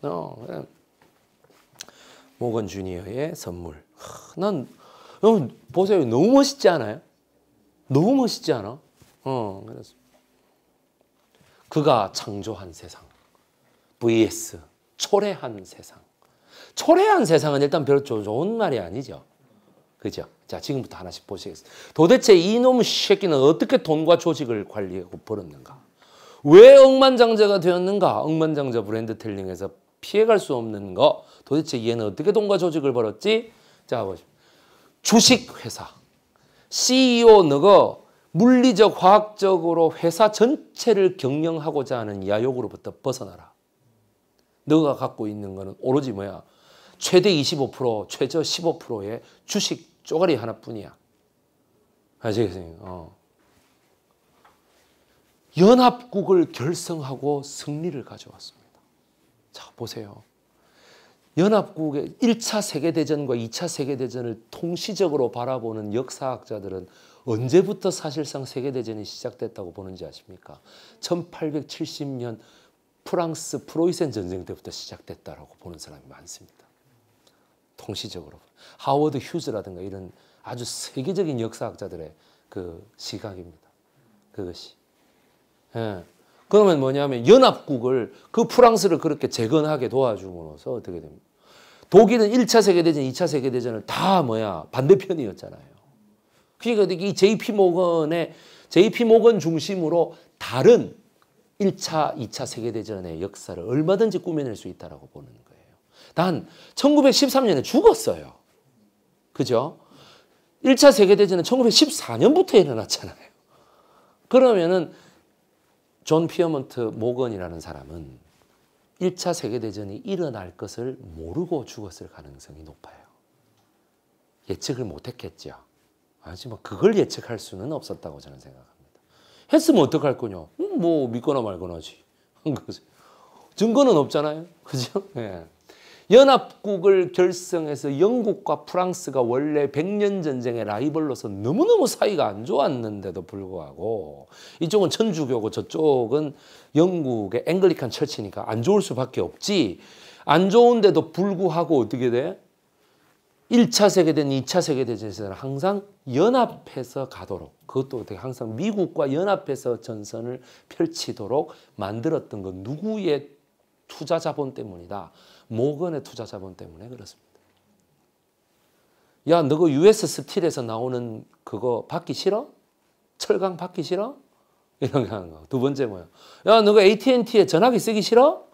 어, 모건 주니어의 선물. 난 여러분 어, 보세요. 너무 멋있지 않아요? 너무 멋있지 않아? 어, 그래서 그가 창조한 세상 vs 초래한 세상. 초래한 세상은 일단 별로 좋은 말이 아니죠. 그죠? 자, 지금부터 하나씩 보시겠습니다. 도대체 이놈 새끼는 어떻게 돈과 조직을 관리하고 벌었는가? 왜 억만장자가 되었는가? 억만장자 브랜드텔링에서 피해갈 수 없는 거. 도대체 얘는 어떻게 돈과 조직을 벌었지? 자, 보십시오. 주식회사, CEO 너 물리적, 화학적으로 회사 전체를 경영하고자 하는 야욕으로부터 벗어나라. 너가 갖고 있는 거는 오로지 뭐야? 최대 25%, 최저 15%의 주식 쪼가리 하나뿐이야. 아시겠어요? 어. 연합국을 결성하고 승리를 가져왔습니다. 자, 보세요. 연합국의 1차 세계대전과 2차 세계대전을 통시적으로 바라보는 역사학자들은 언제부터 사실상 세계대전이 시작됐다고 보는지 아십니까? 1870년 프랑스 프로이센 전쟁 때부터 시작됐다라고 보는 사람이 많습니다. 통시적으로. 하워드 휴즈라든가 이런 아주 세계적인 역사학자들의 그 시각입니다. 그것이. 예. 그러면 뭐냐면 연합국을 그 프랑스를 그렇게 재건하게 도와주므로서 어떻게 됩니까? 독일은 1차 세계대전, 2차 세계대전을 다 뭐야 반대편이었잖아요. 그러니까 이 JP 모건의 JP 모건 중심으로 다른 1차, 2차 세계대전의 역사를 얼마든지 꾸며낼 수 있다라고 보는 거예요. 단 1913년에 죽었어요. 그죠? 1차 세계대전은 1914년부터 일어났잖아요. 그러면은 존 피어먼트 모건이라는 사람은 1차 세계대전이 일어날 것을 모르고 죽었을 가능성이 높아요. 예측을 못했겠죠. 하지만 뭐 그걸 예측할 수는 없었다고 저는 생각합니다. 했으면 어떡할 거냐? 음, 뭐 믿거나 말거나지. 증거는 없잖아요. 그죠? 예. 연합국을 결성해서 영국과 프랑스가 원래 백년 전쟁의 라이벌로서 너무너무 사이가 안 좋았는데도 불구하고 이쪽은 천주교고 저쪽은 영국의 앵글리칸 철치니까 안 좋을 수밖에 없지 안 좋은데도 불구하고 어떻게 돼? 1차 세계대전, 2차 세계대전에서는 항상 연합해서 가도록 그것도 어떻게 항상 미국과 연합해서 전선을 펼치도록 만들었던 건 누구의 투자 자본 때문이다. 모건의 투자 자본 때문에 그렇습니다. 야, 너그 US 스틸에서 나오는 그거 받기 싫어? 철강 받기 싫어? 이런 거 하는 거. 두 번째 뭐야? 야, 너그 AT&T에 전화기 쓰기 싫어?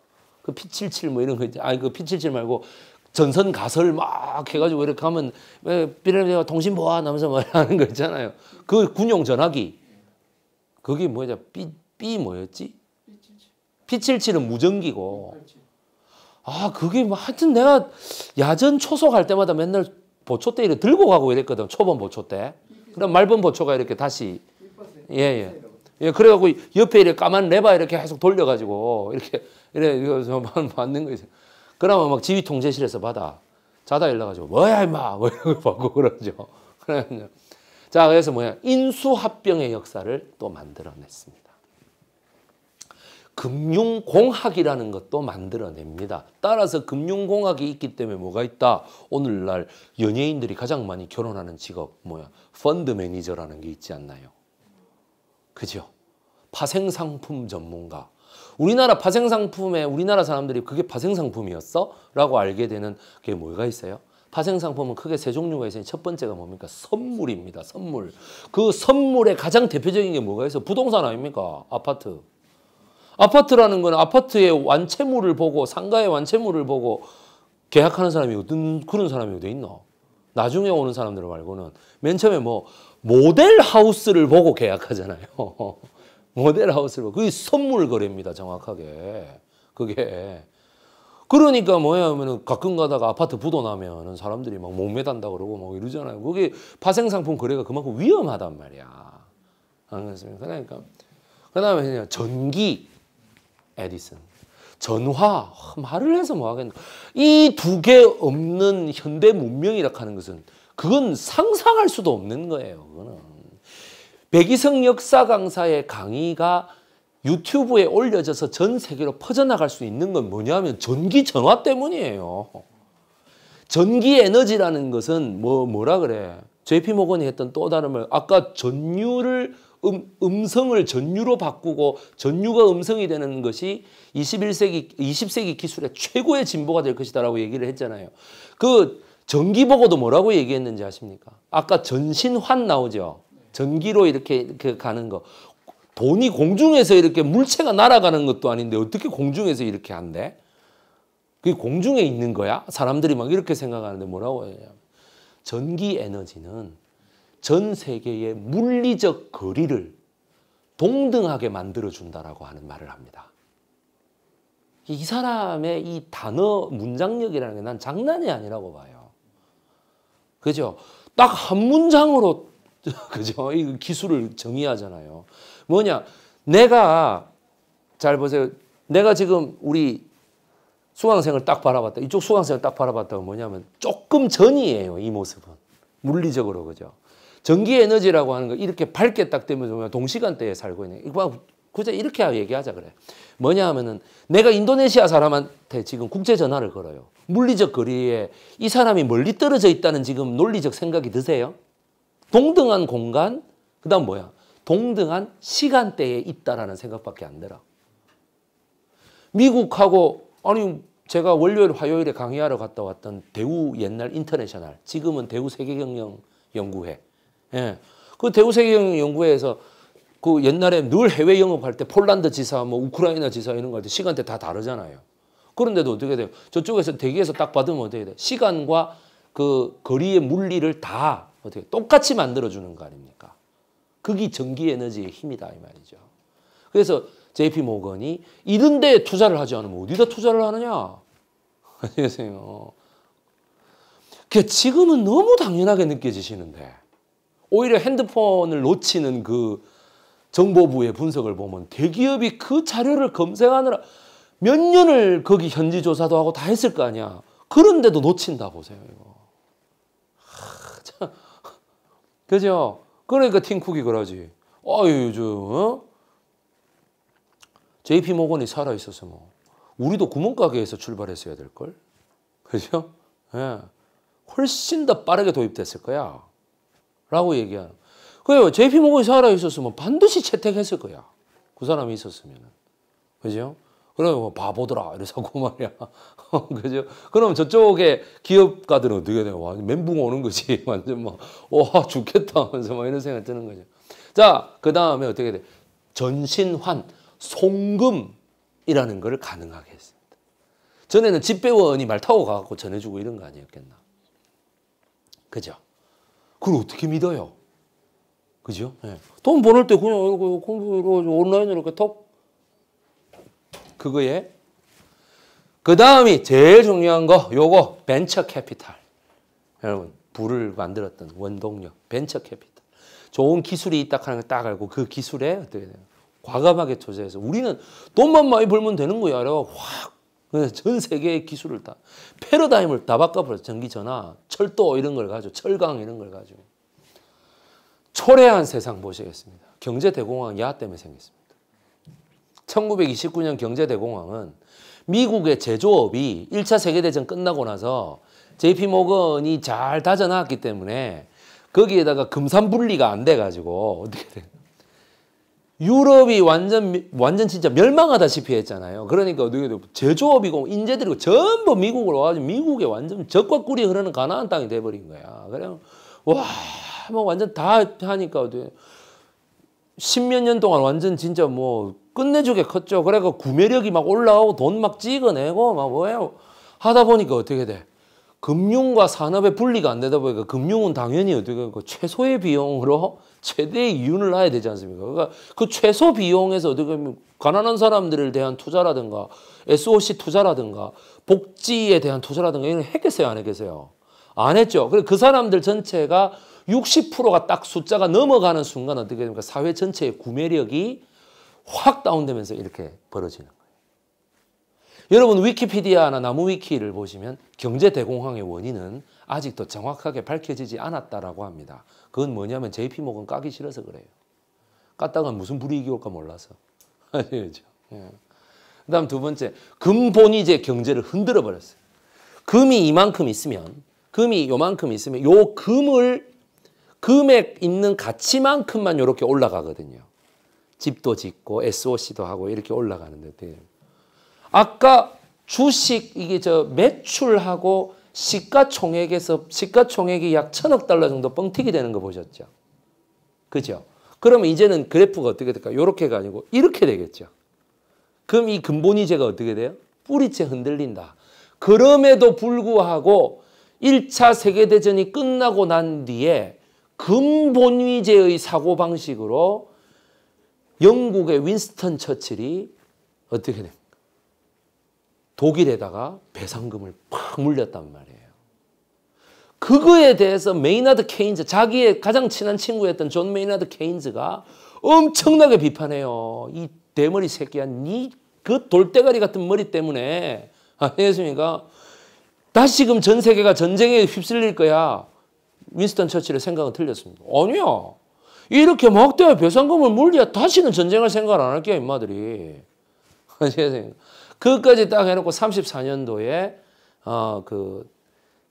그 P77 뭐 이런 거 있지. 아니, 그 P77 말고 전선 가설 막 해가지고 이렇게 하면 삐라미 통신 보안 하면서 뭐 하는 거 있잖아요. 그 군용 전화기. 그게 뭐냐? B, B 뭐였지? P77은 무전기고. 아 그게 뭐 하여튼 내가 야전 초소 갈 때마다 맨날 보초 때 이렇게 들고 가고 이랬거든 초범 보초 때 그럼 말본 보초가 이렇게 다시 예예 예. 예. 그래갖고 옆에 이렇게 까만 레바 이렇게 계속 돌려가지고 이렇게 이래 이거 저만 받는 거지 그러면 막 지휘 통제실에서 받아 자다 일어나가지고 뭐야 임마 뭐 이러고 받고 그러죠 그러면요 자 그래서 뭐야 인수합병의 역사를 또 만들어냈습니다. 금융공학이라는 것도 만들어냅니다. 따라서 금융공학이 있기 때문에 뭐가 있다? 오늘날 연예인들이 가장 많이 결혼하는 직업 뭐야? 펀드 매니저라는 게 있지 않나요? 그죠? 파생상품 전문가. 우리나라 파생상품에 우리나라 사람들이 그게 파생상품이었어? 라고 알게 되는 게 뭐가 있어요? 파생상품은 크게 세 종류가 있어요첫 번째가 뭡니까? 선물입니다. 선물. 그 선물의 가장 대표적인 게 뭐가 있어? 요 부동산 아닙니까? 아파트. 아파트라는 건 아파트의 완체물을 보고 상가의 완체물을 보고 계약하는 사람이 어떤 그런 사람이 어디 있노 나중에 오는 사람들 말고는 맨 처음에 뭐 모델 하우스를 보고 계약하잖아요. 모델 하우스를 보고 그게 선물 거래입니다. 정확하게 그게 그러니까 뭐야 하면은 가끔 가다가 아파트 부도 나면은 사람들이 막몸매단다 그러고 막 이러잖아요. 그게 파생상품 거래가 그만큼 위험하단 말이야. 안 그렇습니까? 그러니까 그다음에 그냥 전기 에디슨. 전화, 말을 해서 뭐 하겠나. 이두 개 없는 현대 문명이라 하는 것은 그건 상상할 수도 없는 거예요. 그거는. 백이성 역사 강사의 강의가 유튜브에 올려져서 전 세계로 퍼져나갈 수 있는 건 뭐냐면 전기 전화 때문이에요. 전기 에너지라는 것은 뭐 뭐라 그래? JP 모건이 했던 또 다른 말 아까 전류를 음, 음성을 전류로 바꾸고 전류가 음성이 되는 것이 21세기 20세기 기술의 최고의 진보가 될 것이다라고 얘기를 했잖아요. 그 전기 보고도 뭐라고 얘기했는지 아십니까? 아까 전신환 나오죠. 전기로 이렇게, 이렇게 가는 거. 돈이 공중에서 이렇게 물체가 날아가는 것도 아닌데 어떻게 공중에서 이렇게 한대? 그게 공중에 있는 거야? 사람들이 막 이렇게 생각하는데 뭐라고 해야 전기 에너지는 전 세계의 물리적 거리를 동등하게 만들어준다라고 하는 말을 합니다. 이 사람의 이 단어 문장력이라는 게 난 장난이 아니라고 봐요. 그죠? 딱 한 문장으로 그죠? 이 기술을 정의하잖아요. 뭐냐? 내가 잘 보세요. 내가 지금 우리 수강생을 딱 바라봤다. 이쪽 수강생을 딱바라봤다 뭐냐면 조금 전이에요. 이 모습은 물리적으로 그죠? 전기 에너지라고 하는 거 이렇게 밝게 딱 되면서 동시간대에 살고 있는 이거 그저 이렇게 얘기하자 그래. 뭐냐 하면은 내가 인도네시아 사람한테 지금 국제 전화를 걸어요. 물리적 거리에 이 사람이 멀리 떨어져 있다는 지금 논리적 생각이 드세요? 동등한 공간, 그다음 뭐야? 동등한 시간대에 있다라는 생각밖에 안 들어. 미국하고 아니 제가 월요일 화요일에 강의하러 갔다 왔던 대우 옛날 인터내셔널 지금은 대우 세계경영 연구회 예. 그대우세계 연구회에서 그 옛날에 늘 해외 영업할 때 폴란드 지사, 뭐 우크라이나 지사 이런 거할때 시간대 다 다르잖아요. 그런데도 어떻게 돼요? 저쪽에서 대기에서 딱 받으면 어떻게 돼요? 시간과 그 거리의 물리를 다 어떻게 똑같이 만들어주는 거 아닙니까? 그게 전기 에너지의 힘이다 이 말이죠. 그래서 JP 모건이 이런 데에 투자를 하지 않으면 어디다 투자를 하느냐? 아시겠세요 그러니까 지금은 너무 당연하게 느껴지시는데 오히려 핸드폰을 놓치는 그 정보부의 분석을 보면 대기업이 그 자료를 검색하느라 몇 년을 거기 현지 조사도 하고 다 했을 거 아니야. 그런데도 놓친다 보세요. 이거. 하, 참. 그죠? 그러니까 팀쿡이 그러지. 아유 요즘 어? JP 모건이 살아 있어서 뭐 우리도 구멍가게에서 출발했어야 될 걸. 그죠? 예. 훨씬 더 빠르게 도입됐을 거야. 라고 얘기하는. 그래요. JP 모건이 살아있었으면 반드시 채택했을 거야. 그 사람이 있었으면. 그죠? 그러면 뭐 바보더라. 이래서고 말이야. 그죠? 그럼 저쪽에 기업가들은 어떻게 돼요? 와, 멘붕 오는 거지. 완전 막, 와, 죽겠다. 하면서 막 이런 생각 드는 거죠. 자, 그 다음에 어떻게 돼? 전신환, 송금이라는 걸 가능하게 했습니다. 전에는 집배원이 말 타고 가갖고 전해주고 이런 거 아니었겠나. 그죠? 그걸 어떻게 믿어요? 그죠? 네. 돈 버는 때 그냥 공부 온라인으로 이렇게 톡 그거에 그 다음이 제일 중요한 거 요거 벤처 캐피탈 여러분 불을 만들었던 원동력 벤처 캐피탈 좋은 기술이 있다 하는 걸 딱 알고 그 기술에 어떻게 돼요? 과감하게 투자해서 우리는 돈만 많이 벌면 되는 거야 라고 확 그래서 전 세계의 기술을 다 패러다임을 다바꿔버렸어 전기전화, 철도 이런 걸 가지고 철강 이런 걸 가지고 초래한 세상 보시겠습니다. 경제대공황 야 때문에 생겼습니다. 1929년 경제대공황은 미국의 제조업이 1차 세계대전 끝나고 나서 JP 모건이 잘 다져놨기 때문에 거기에다가 금산분리가 안 돼가지고 어떻게 돼? 유럽이 완전 완전 진짜 멸망하다시피 했잖아요. 그러니까 어떻게 제조업이고 인재들이고 전부 미국으로 와가지고 미국에 완전 적과 꿀이 흐르는 가나안 땅이 돼버린 거야. 그냥 와뭐 완전 다 하니까 어떻게 십몇 년 동안 완전 진짜 뭐 끝내주게 컸죠. 그래가 구매력이 막 올라오고 돈 막 찍어내고 막 뭐예요 하다 보니까 어떻게 돼? 금융과 산업의 분리가 안 되다 보니까 금융은 당연히 어떻게 그 최소의 비용으로 최대의 이윤을 놔야 되지 않습니까? 그러니까 그 최소 비용에서 어떻게 보면 가난한 사람들을 대한 투자라든가 SOC 투자라든가 복지에 대한 투자라든가 이런 했겠어요? 안 했겠어요? 안 했죠. 그래서 그 사람들 전체가 60%가 딱 숫자가 넘어가는 순간 어떻게 됩니까? 그러니까 사회 전체의 구매력이 확 다운되면서 이렇게 벌어지는 거예요. 여러분 위키피디아나 나무위키를 보시면 경제대공황의 원인은 아직도 정확하게 밝혀지지 않았다라고 합니다. 그건 뭐냐면 JP 목은 까기 싫어서 그래요. 깠다가 무슨 불이익이 올까 몰라서. 아시죠? 예, 예. 그다음 두 번째, 금본이 제 경제를 흔들어 버렸어요. 금이 이만큼 있으면 금이 요만큼 있으면 요 금을 금액 있는 가치만큼만 이렇게 올라가거든요. 집도 짓고 SOC도 하고 이렇게 올라가는데 아까 주식 이게 저 매출하고 시가총액에서 시가총액이 약 천억 달러 정도 뻥튀기 되는 거 보셨죠? 그죠? 그러 이제는 그래프가 어떻게 될까? 요렇게가 아니고 이렇게 되겠죠. 그럼 이 근본이제가 어떻게 돼요? 뿌리째 흔들린다. 그럼에도 불구하고 1차 세계대전이 끝나고 난 뒤에 근본위제의 사고방식으로 영국의 윈스턴 처칠이 어떻게 됩니까? 독일에다가 배상금을 팍 물렸단 말이에요. 그거에 대해서 메이나드 케인즈, 자기의 가장 친한 친구였던 존 메이나드 케인즈가 엄청나게 비판해요. 이 대머리 새끼야, 니 그 돌대가리 같은 머리 때문에 아니습니까 다시금 전 세계가 전쟁에 휩쓸릴 거야. 윈스턴 처칠의 생각은 틀렸습니다. 아니야. 이렇게 막대한 배상금을 물려 다시는 전쟁을 생각 안 할게요, 인마들이. 아시습니까 그것까지 딱 해놓고 34년도에 어 그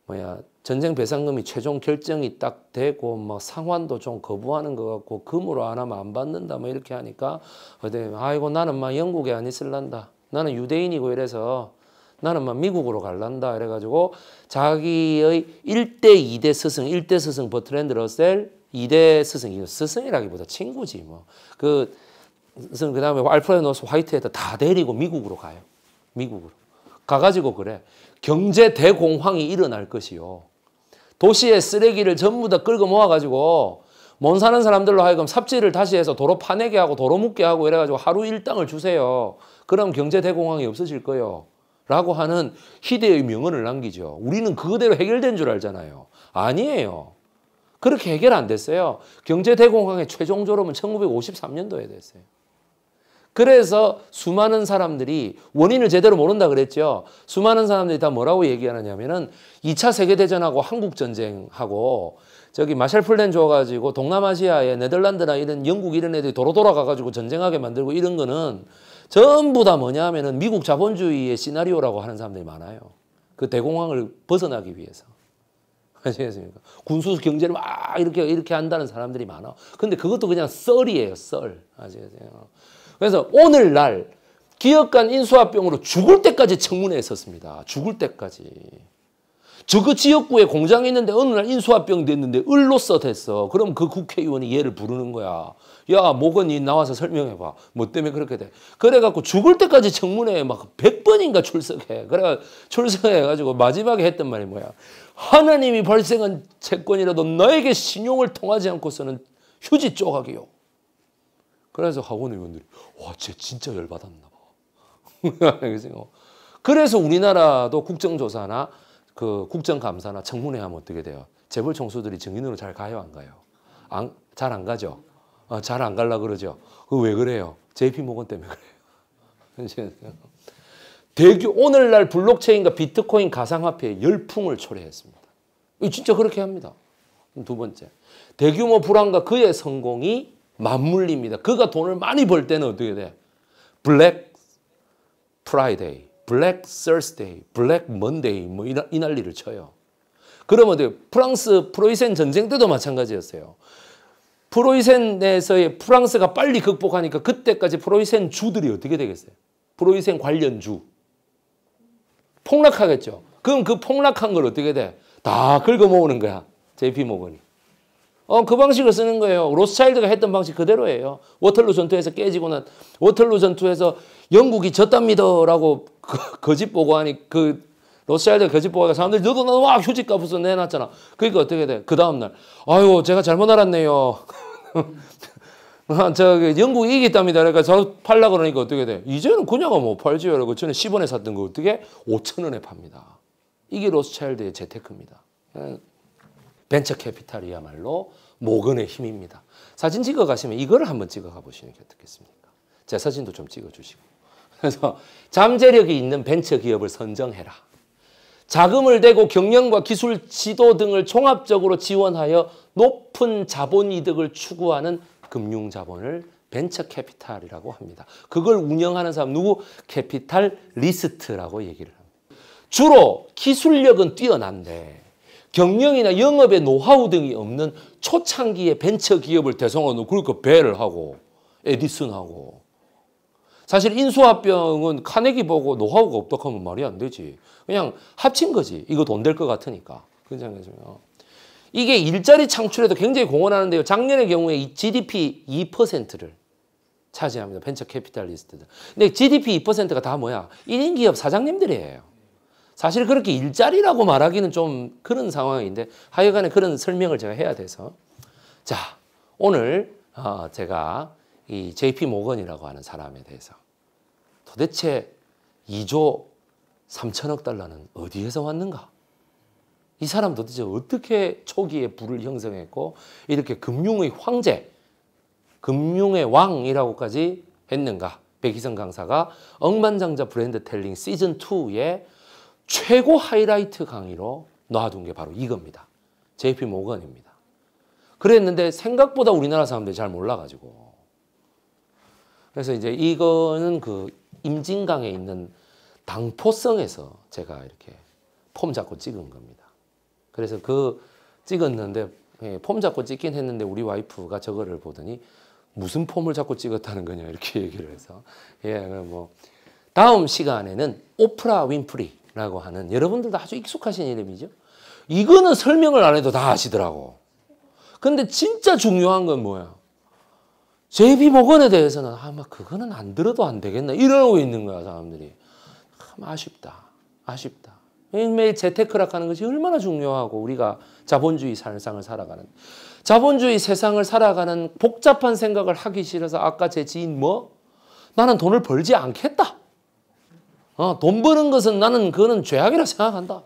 뭐야 전쟁 배상금이 최종 결정이 딱 되고 뭐 상환도 좀 거부하는 것 같고 금으로 안 하면 안 받는다 뭐 이렇게 하니까 어때 아이고 나는 막 영국에 안 있을란다 나는 유대인이고 이래서 나는 막 미국으로 갈란다 이래가지고 자기의 1대 2대 스승 1대 스승 버트랜드 러셀 2대 스승이 스승이라기보다 친구지 뭐그 그 다음에 알프레노스 화이트에다 다 데리고 미국으로 가요 미국으로. 가가지고 그래. 경제 대공황이 일어날 것이요. 도시의 쓰레기를 전부 다 끌고 모아가지고 못 사는 사람들로 하여금 삽질을 다시 해서 도로 파내게 하고 도로 묻게 하고 이래가지고 하루 일당을 주세요. 그럼 경제 대공황이 없어질 거요 라고 하는 희대의 명언을 남기죠. 우리는 그대로 해결된 줄 알잖아요. 아니에요. 그렇게 해결 안 됐어요. 경제 대공황의 최종 졸음은 1953년도에 됐어요. 그래서 수많은 사람들이 원인을 제대로 모른다 그랬죠. 수많은 사람들이 다 뭐라고 얘기하느냐면은 2차 세계대전하고 한국전쟁하고 저기 마셜 플랜 줘가지고 동남아시아에 네덜란드나 이런 영국 이런 애들이 도로 돌아가가지고 전쟁하게 만들고 이런 거는 전부 다 뭐냐 면은 미국 자본주의의 시나리오라고 하는 사람들이 많아요. 그 대공황을 벗어나기 위해서. 아시겠습니까? 군수 경제를 막 이렇게 이렇게 한다는 사람들이 많아. 근데 그것도 그냥 썰이에요, 썰. 아시겠어요? 그래서 오늘날 기업간 인수합병으로 죽을 때까지 청문회에 있었습니다. 죽을 때까지. 저 그 지역구에 공장이 있는데 어느 날 인수합병 됐는데 을로써 됐어. 그럼 그 국회의원이 얘를 부르는 거야. 야 모건이 나와서 설명해봐. 뭐 때문에 그렇게 돼. 그래갖고 죽을 때까지 청문회에 막 100번인가 출석해. 그래 출석해가지고 마지막에 했던 말이 뭐야. 하나님이 발생한 채권이라도 너에게 신용을 통하지 않고서는 휴지 쪼각이요 그래서 학원 의원들이 와, 쟤 진짜 열받았나 봐. 그래서 우리나라도 국정조사나 그 국정감사나 청문회 하면 어떻게 돼요? 재벌 총수들이 증인으로 잘 가요, 안 가요? 안, 잘 안 가죠? 어, 잘안 갈라 그러죠? 그 왜 그래요? JP 모건 때문에 그래요. 대규 오늘날 블록체인과 비트코인 가상화폐의 열풍을 초래했습니다. 진짜 그렇게 합니다. 두 번째, 대규모 불안과 그의 성공이 맞물립니다. 그가 돈을 많이 벌 때는 어떻게 돼? 블랙 프라이데이, 블랙 서스데이, 블랙 먼데이 뭐 이, 이 난리를 쳐요. 그러면 돼요. 프랑스 프로이센 전쟁 때도 마찬가지였어요. 프로이센에서의 프랑스가 빨리 극복하니까 그때까지 프로이센 주들이 어떻게 되겠어요? 프로이센 관련 주. 폭락하겠죠. 그럼 그 폭락한 걸 어떻게 돼? 다 긁어모으는 거야. JP 모건이. 어, 그 방식을 쓰는 거예요. 로스차일드가 했던 방식 그대로예요. 워털루 전투에서 깨지고는 워털루 전투에서 영국이 졌답니다라고 거, 그, 거짓 보고하니 그 로스차일드 거짓 보고하니 사람들이 너도 나도 와 휴지 값으로 내놨잖아. 그러니까 어떻게 돼? 그 다음날 아유 제가 잘못 알았네요. 저 그 영국이 이겼답니다. 그러니까 저 팔라 그러니까 어떻게 돼? 이제는 그냥 뭐 팔지요. 라고 저는 10원에 샀던 거 어떻게 5천 원에 팝니다. 이게 로스차일드의 재테크입니다. 예. 벤처 캐피탈이야말로 모근의 힘입니다. 사진 찍어 가시면 이거를 한번 찍어 가 보시는 게 어떻겠습니까? 제 사진도 좀 찍어 주시고. 그래서 잠재력이 있는 벤처 기업을 선정해라. 자금을 대고 경영과 기술 지도 등을 종합적으로 지원하여 높은 자본 이득을 추구하는 금융 자본을 벤처 캐피탈이라고 합니다. 그걸 운영하는 사람 누구? 캐피탈 리스트라고 얘기를 합니다. 주로 기술력은 뛰어난데 경영이나 영업의 노하우 등이 없는 초창기의 벤처 기업을 대성하는 그러니까 그 배를 하고 에디슨하고 사실 인수합병은 카네기 보고 노하우가 없다 고 하면 말이 안 되지. 그냥 합친 거지. 이거 돈 될 것 같으니까. 그장에서요 이게 일자리 창출에도 굉장히 공헌하는데요. 작년의 경우에 이 GDP 2%를 차지합니다. 벤처 캐피탈리스트들. 근데 GDP 2%가 다 뭐야? 1인 기업 사장님들이에요. 사실 그렇게 일자리라고 말하기는 좀 그런 상황인데 하여간에 그런 설명을 제가 해야 돼서 자 오늘 어 제가 이 JP 모건이라고 하는 사람에 대해서 도대체 2조 3천억 달러는 어디에서 왔는가? 이 사람 도대체 어떻게 초기에 부를 형성했고 이렇게 금융의 황제, 금융의 왕이라고까지 했는가? 백희성 강사가 억만장자 브랜드 텔링 시즌 2에 최고 하이라이트 강의로 놔둔 게 바로 이겁니다. JP 모건입니다. 그랬는데 생각보다 우리나라 사람들이 잘 몰라가지고. 그래서 이제 이거는 그 임진강에 있는 당포성에서 제가 이렇게 폼 잡고 찍은 겁니다. 그래서 그 찍었는데 예, 폼 잡고 찍긴 했는데 우리 와이프가 저거를 보더니 무슨 폼을 잡고 찍었다는 거냐 이렇게 얘기를 해서 예, 뭐 다음 시간에는 오프라 윈프리 라고 하는 여러분들도 아주 익숙하신 이름이죠. 이거는 설명을 안 해도 다 아시더라고. 근데 진짜 중요한 건 뭐야? JB 모건에 대해서는 아마 그거는 안 들어도 안 되겠나 이러고 있는 거야 사람들이. 참 아쉽다. 아쉽다. 매일매일 재테크락하는 것이 얼마나 중요하고 우리가 자본주의 세상을 살아가는 자본주의 세상을 살아가는 복잡한 생각을 하기 싫어서 아까 제 지인 뭐 나는 돈을 벌지 않겠다. 어, 돈 버는 것은 나는 그거는 죄악이라 생각한다.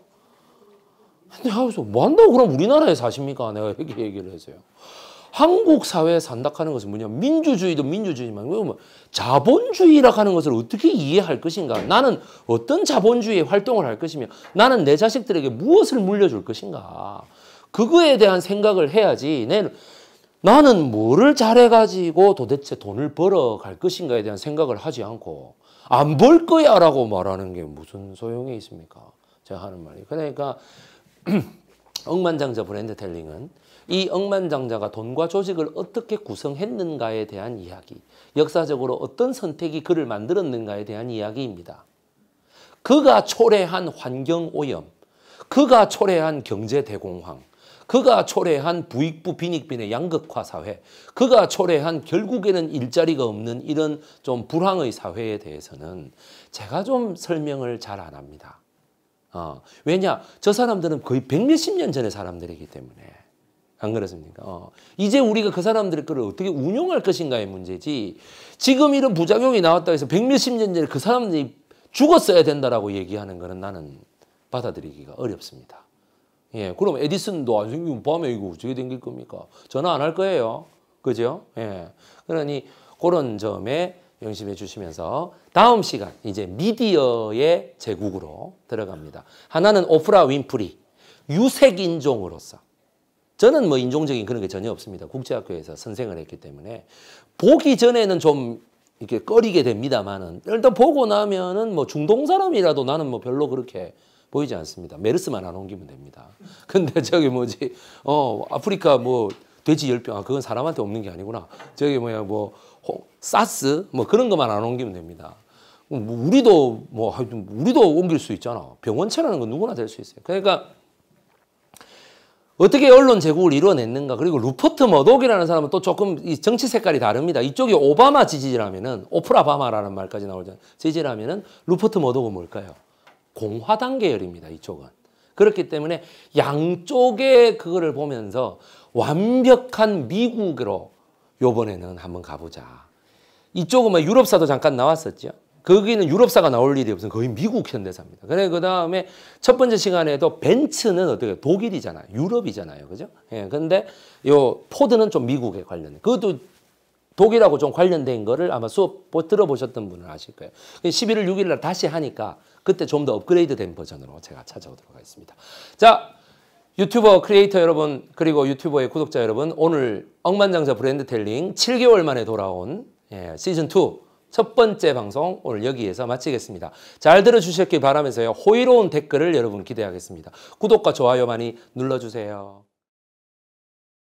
근데 하면서 뭐 한다고 그럼 우리나라에 사십니까? 내가 이렇게 얘기를 했어요. 한국 사회에 산다 하는 것은 뭐냐? 민주주의도 민주주의지만 뭐 자본주의라 하는 것을 어떻게 이해할 것인가? 나는 어떤 자본주의 활동을 할 것이며 나는 내 자식들에게 무엇을 물려줄 것인가? 그거에 대한 생각을 해야지 내 나는 뭐를 잘해가지고 도대체 돈을 벌어갈 것인가에 대한 생각을 하지 않고 안볼 거야 라고 말하는 게 무슨 소용이 있습니까? 제가 하는 말이. 그러니까 억만장자 브랜드텔링은 이 억만장자가 돈과 조직을 어떻게 구성했는가에 대한 이야기, 역사적으로 어떤 선택이 그를 만들었는가에 대한 이야기입니다. 그가 초래한 환경오염, 그가 초래한 경제대공황, 그가 초래한 부익부 빈익빈의 양극화 사회, 그가 초래한 결국에는 일자리가 없는 이런 좀 불황의 사회에 대해서는 제가 좀 설명을 잘 안 합니다. 어, 왜냐? 저 사람들은 거의 백몇십 년 전의 사람들이기 때문에. 안 그렇습니까? 어. 이제 우리가 그 사람들의 글을 어떻게 운용할 것인가의 문제지 지금 이런 부작용이 나왔다 해서 백몇십 년 전에 그 사람들이 죽었어야 된다라고 얘기하는 거는 나는 받아들이기가 어렵습니다. 예, 그럼 에디슨도 안 생기면 밤에 이거 어떻게 댕길 겁니까? 전화 안 할 거예요. 그죠? 예. 그러니 그런 점에 명심해 주시면서 다음 시간 이제 미디어의 제국으로 들어갑니다. 하나는 오프라 윈프리 유색 인종으로서 저는 뭐 인종적인 그런 게 전혀 없습니다. 국제학교에서 선생을 했기 때문에 보기 전에는 좀 이렇게 꺼리게 됩니다만은 일단 보고 나면은 뭐 중동 사람이라도 나는 뭐 별로 그렇게 보이지 않습니다. 메르스만 안 옮기면 됩니다. 근데 저기 뭐지, 어, 아프리카 뭐, 돼지 열병, 아, 그건 사람한테 없는 게 아니구나. 저기 뭐야, 뭐, 호, 사스, 뭐 그런 것만 안 옮기면 됩니다. 뭐 우리도 뭐, 우리도 옮길 수 있잖아. 병원체라는 건 누구나 될 수 있어요. 그러니까, 어떻게 언론 제국을 이뤄냈는가 그리고 루퍼트 머독이라는 사람은 또 조금 이 정치 색깔이 다릅니다. 이쪽이 오바마 지지라면은 오프라 바마라는 말까지 나오잖아요. 지지라면은 루퍼트 머독은 뭘까요? 공화당 계열입니다. 이쪽은. 그렇기 때문에 양쪽의 그거를 보면서 완벽한 미국으로 요번에는 한번 가보자. 이쪽은 뭐 유럽사도 잠깐 나왔었죠. 거기는 유럽사가 나올 일이 없으면 거의 미국 현대사입니다. 그래 그 다음에 첫 번째 시간에도 벤츠는 어떻게 독일이잖아요, 유럽이잖아요, 그죠? 예, 근데 요 포드는 좀 미국에 관련된. 그것도 독일하고 좀 관련된 거를 아마 수업 뭐 들어보셨던 분은 아실 거예요. 11월 그 6일 날 다시 하니까 그때 좀 더 업그레이드 된 버전으로 제가 찾아오도록 하겠습니다. 자, 유튜버 크리에이터 여러분 그리고 유튜버의 구독자 여러분 오늘 억만장자 브랜드텔링 7개월 만에 돌아온 예, 시즌2 첫 번째 방송 오늘 여기에서 마치겠습니다. 잘 들어주셨길 바라면서요. 호의로운 댓글을 여러분 기대하겠습니다. 구독과 좋아요 많이 눌러주세요.